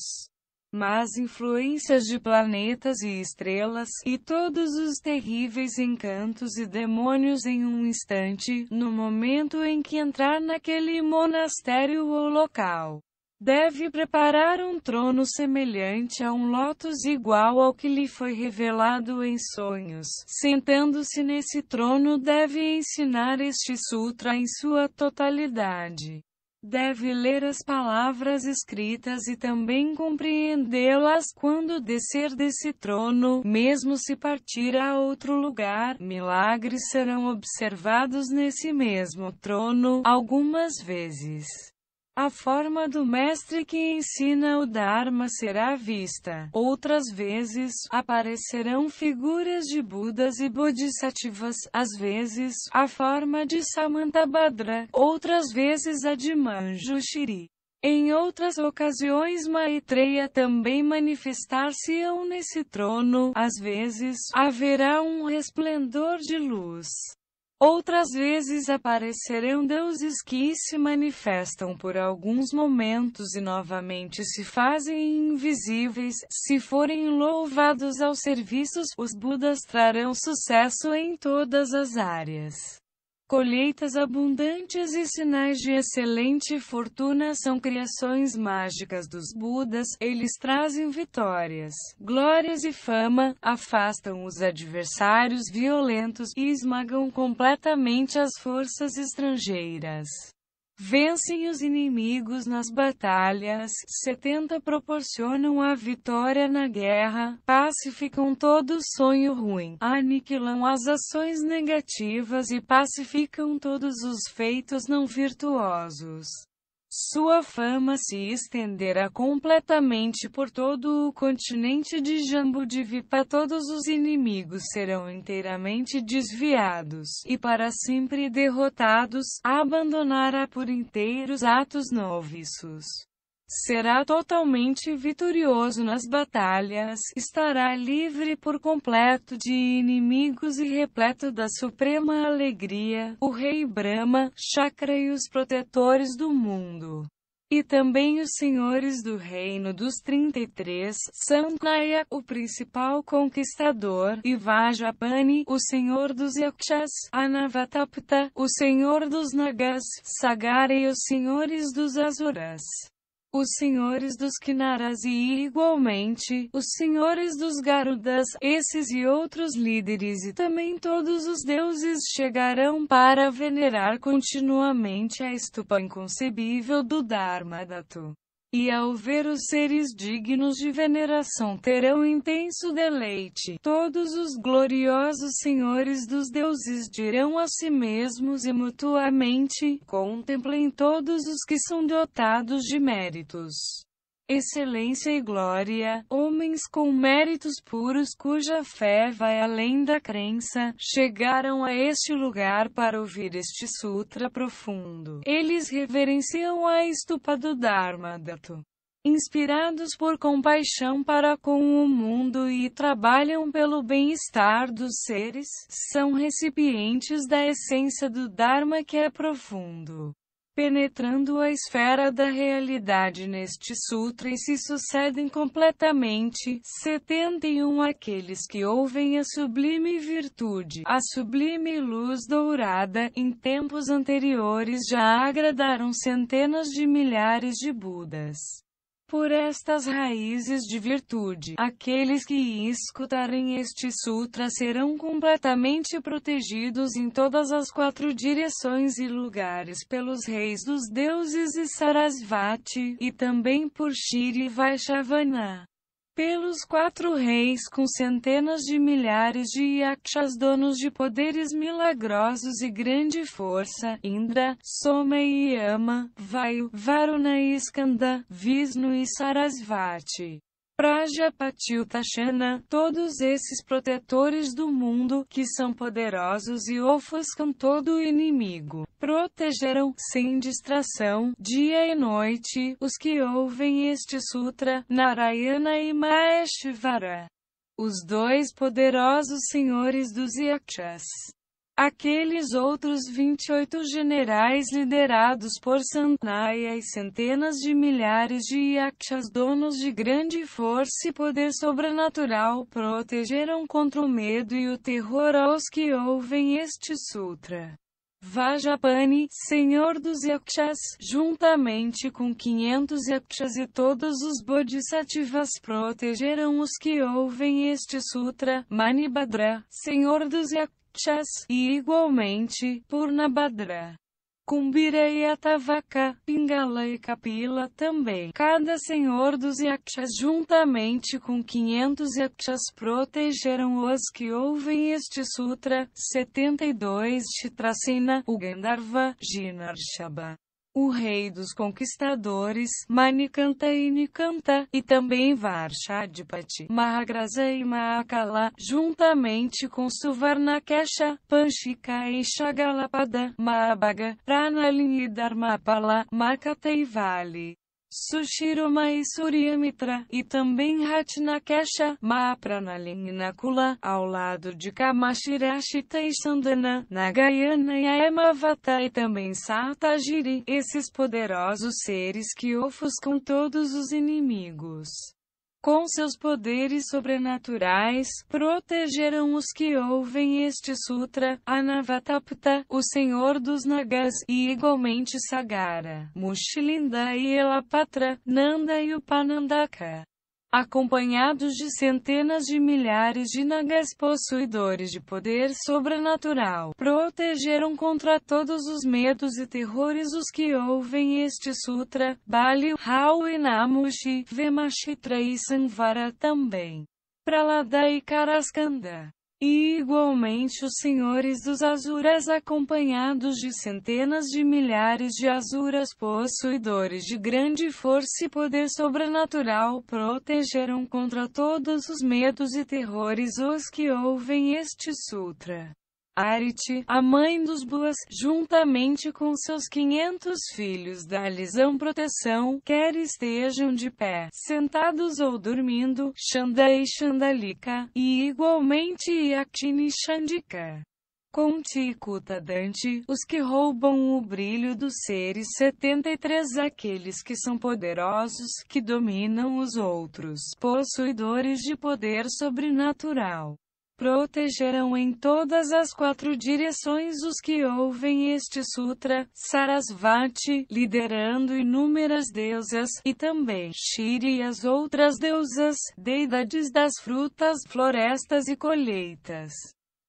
A: mas influências de planetas e estrelas, e todos os terríveis encantos e demônios em um instante, no momento em que entrar naquele monastério ou local. Deve preparar um trono semelhante a um lótus igual ao que lhe foi revelado em sonhos. Sentando-se nesse trono deve ensinar este sutra em sua totalidade. Deve ler as palavras escritas e também compreendê-las quando descer desse trono, mesmo se partir a outro lugar. Milagres serão observados nesse mesmo trono, algumas vezes. A forma do mestre que ensina o Dharma será vista. Outras vezes, aparecerão figuras de Budas e Bodhisattvas, às vezes, a forma de Samantabhadra, outras vezes a de Manjushri. Em outras ocasiões Maitreya também manifestar-se-ão nesse trono, às vezes, haverá um resplendor de luz. Outras vezes aparecerão deuses que se manifestam por alguns momentos e novamente se fazem invisíveis. Se forem louvados aos serviços, os Budas trarão sucesso em todas as áreas. Colheitas abundantes e sinais de excelente fortuna são criações mágicas dos Budas, eles trazem vitórias, glórias e fama, afastam os adversários violentos e esmagam completamente as forças estrangeiras vencem os inimigos nas batalhas, 70 proporcionam a vitória na guerra, pacificam todo sonho ruim, aniquilam as ações negativas e pacificam todos os feitos não virtuosos. Sua fama se estenderá completamente por todo o continente de Jambudivipa. Todos os inimigos serão inteiramente desviados e para sempre derrotados, abandonará por inteiros atos noviços será totalmente vitorioso nas batalhas, estará livre por completo de inimigos e repleto da suprema alegria, o rei Brahma, Chakra e os protetores do mundo. E também os senhores do reino dos 33, Sankhya, o principal conquistador, e Vajapani, o senhor dos Yakshas, Anavatapta, o senhor dos Nagas, Sagara e os senhores dos Azuras os senhores dos Kinaras e, igualmente, os senhores dos Garudas, esses e outros líderes e também todos os deuses chegarão para venerar continuamente a estupa inconcebível do Dharma Datu e ao ver os seres dignos de veneração terão intenso deleite. Todos os gloriosos senhores dos deuses dirão a si mesmos e mutuamente, contemplem todos os que são dotados de méritos excelência e glória, homens com méritos puros cuja fé vai além da crença, chegaram a este lugar para ouvir este sutra profundo. Eles reverenciam a estupa do Dharmadato. Inspirados por compaixão para com o mundo e trabalham pelo bem-estar dos seres, são recipientes da essência do Dharma que é profundo penetrando a esfera da realidade neste sutra e se sucedem completamente. 71 Aqueles que ouvem a sublime virtude, a sublime luz dourada, em tempos anteriores já agradaram centenas de milhares de Budas. Por estas raízes de virtude, aqueles que escutarem este sutra serão completamente protegidos em todas as quatro direções e lugares pelos reis dos deuses e Sarasvati, e também por Shri Vaishnavana pelos quatro reis com centenas de milhares de yakshas donos de poderes milagrosos e grande força, Indra, Soma e Yama, Vayu, Varuna e Skanda, Vishnu e Sarasvati. Praja Patil todos esses protetores do mundo, que são poderosos e ofuscam todo o inimigo, protegerão, sem distração, dia e noite, os que ouvem este sutra, Narayana e Maheshvara. Os dois poderosos senhores dos Yakshas. Aqueles outros 28 generais liderados por Sanjaya e centenas de milhares de yakshas donos de grande força e poder sobrenatural protegeram contra o medo e o terror aos que ouvem este sutra. Vajapani, senhor dos yakshas, juntamente com 500 yakshas e todos os bodhisattvas protegeram os que ouvem este sutra. Manibhadra, senhor dos yakshas Chas e igualmente Purnabhadra. e Atavaka, Pingala e Kapila também. Cada senhor dos Yakshas juntamente com 500 Yakshas protegeram os que ouvem este sutra. 72 Chitrasena, o Gandharva, o rei dos conquistadores, Manikanta e Nikanta, e também Varshadipati, Mahagraza e Mahakala, juntamente com Suvarnakesha, Panchika e Shagalapada, Mahabaga, Pranalini e Dharmapala, Makata e Vale e Suryamitra, e também Ratnakesha, Maapranalingakula, ao lado de Kamashirashita e Sandana, Nagayana e Aemavata e também Satajiri, esses poderosos seres que ofuscam todos os inimigos com seus poderes sobrenaturais, protegerão os que ouvem este sutra, Anavatapta, o senhor dos Nagas, e igualmente Sagara, Mushilinda e Elapatra, Nanda e Upanandaka acompanhados de centenas de milhares de nagas possuidores de poder sobrenatural, protegeram contra todos os medos e terrores os que ouvem este sutra, Bali, Rao e Namushi, Vemashitra e Samvara também. Pralada e Karaskanda. E igualmente os senhores dos Azuras acompanhados de centenas de milhares de Azuras possuidores de grande força e poder sobrenatural protegeram contra todos os medos e terrores os que ouvem este sutra. Arite, a mãe dos Buas, juntamente com seus 500 filhos da lhes proteção, quer estejam de pé, sentados ou dormindo, Xanda e Xandalika, e igualmente Yaktini Xandika. Conte e cuta Dante, os que roubam o brilho dos seres 73 aqueles que são poderosos, que dominam os outros, possuidores de poder sobrenatural protegerão em todas as quatro direções os que ouvem este sutra, Sarasvati, liderando inúmeras deusas, e também Shiri e as outras deusas, deidades das frutas, florestas e colheitas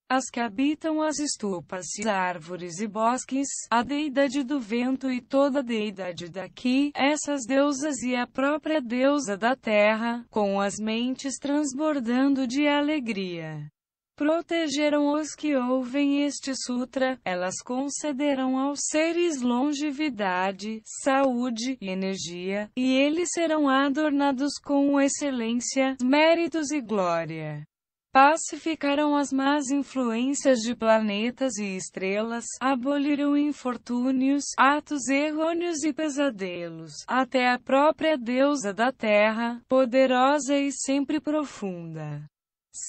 A: as que habitam as estupas e árvores e bosques, a deidade do vento e toda a deidade daqui, essas deusas e a própria deusa da terra, com as mentes transbordando de alegria protegerão os que ouvem este sutra, elas concederão aos seres longevidade, saúde e energia, e eles serão adornados com excelência, méritos e glória. Pacificarão as más influências de planetas e estrelas, abolirão infortúnios, atos errôneos e pesadelos, até a própria deusa da terra, poderosa e sempre profunda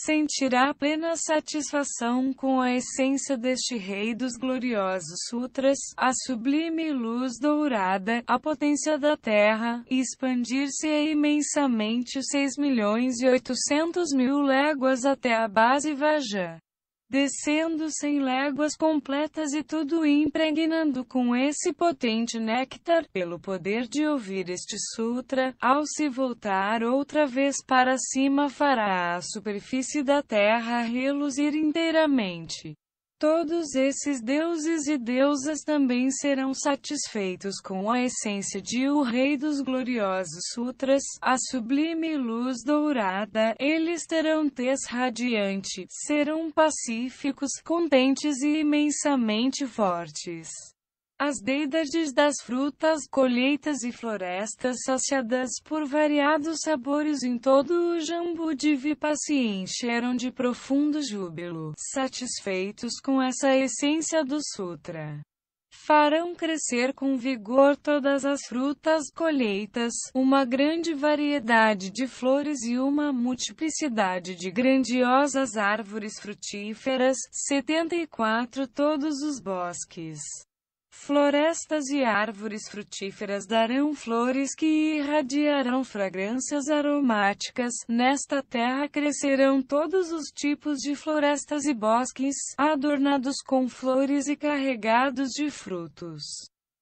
A: sentirá plena satisfação com a essência deste Rei dos gloriosos Sutras, a sublime luz dourada, a potência da terra, e expandir-se imensamente 6 milhões e 800 mil léguas até a base Vajra descendo sem léguas completas e tudo impregnando com esse potente néctar, pelo poder de ouvir este sutra, ao se voltar outra vez para cima fará a superfície da terra reluzir inteiramente. Todos esses deuses e deusas também serão satisfeitos com a essência de O Rei dos Gloriosos Sutras, a sublime luz dourada. Eles terão tez radiante, serão pacíficos, contentes e imensamente fortes. As deidades das frutas, colheitas e florestas saciadas por variados sabores em todo o jambu de Vipa eram encheram de profundo júbilo, satisfeitos com essa essência do sutra. Farão crescer com vigor todas as frutas colheitas, uma grande variedade de flores e uma multiplicidade de grandiosas árvores frutíferas, 74 todos os bosques Florestas e árvores frutíferas darão flores que irradiarão fragrâncias aromáticas. Nesta terra crescerão todos os tipos de florestas e bosques, adornados com flores e carregados de frutos.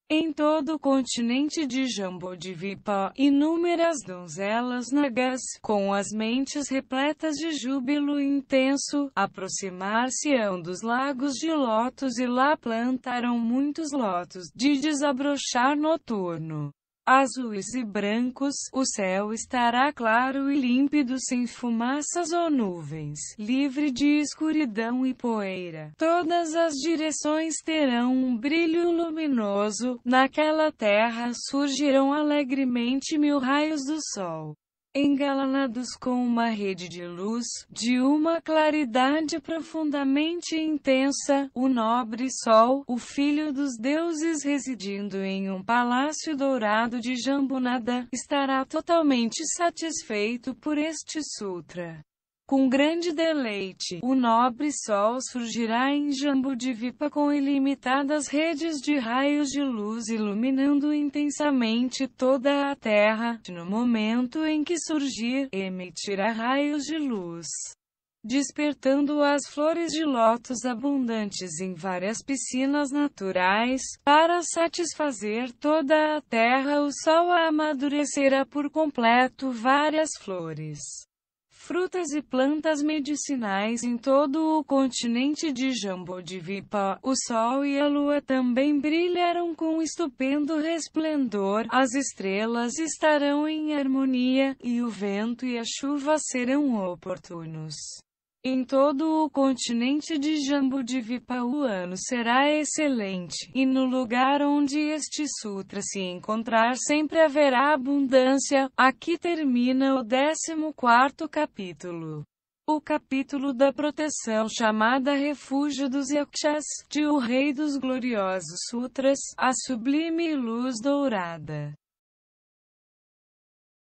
A: Em todo o continente de Jambodivipa, inúmeras donzelas nagas, com as mentes repletas de júbilo intenso, aproximar-se-ão dos lagos de lotos e lá plantaram muitos lotos de desabrochar noturno azuis e brancos, o céu estará claro e límpido sem fumaças ou nuvens, livre de escuridão e poeira. Todas as direções terão um brilho luminoso, naquela terra surgirão alegremente mil raios do sol engalanados com uma rede de luz, de uma claridade profundamente intensa, o nobre sol, o filho dos deuses residindo em um palácio dourado de Jambunada, estará totalmente satisfeito por este sutra. Com grande deleite, o nobre sol surgirá em Jambu de vipa com ilimitadas redes de raios de luz iluminando intensamente toda a terra. No momento em que surgir, emitirá raios de luz despertando as flores de lótus abundantes em várias piscinas naturais, para satisfazer toda a terra o sol amadurecerá por completo várias flores frutas e plantas medicinais em todo o continente de Jambodivipa. O sol e a lua também brilharam com estupendo resplendor, as estrelas estarão em harmonia, e o vento e a chuva serão oportunos em todo o continente de Jambudivipa o ano será é excelente, e no lugar onde este sutra se encontrar sempre haverá abundância. Aqui termina o 14 capítulo. O capítulo da proteção chamada Refúgio dos Yakshas, de O Rei dos Gloriosos Sutras, a sublime luz dourada.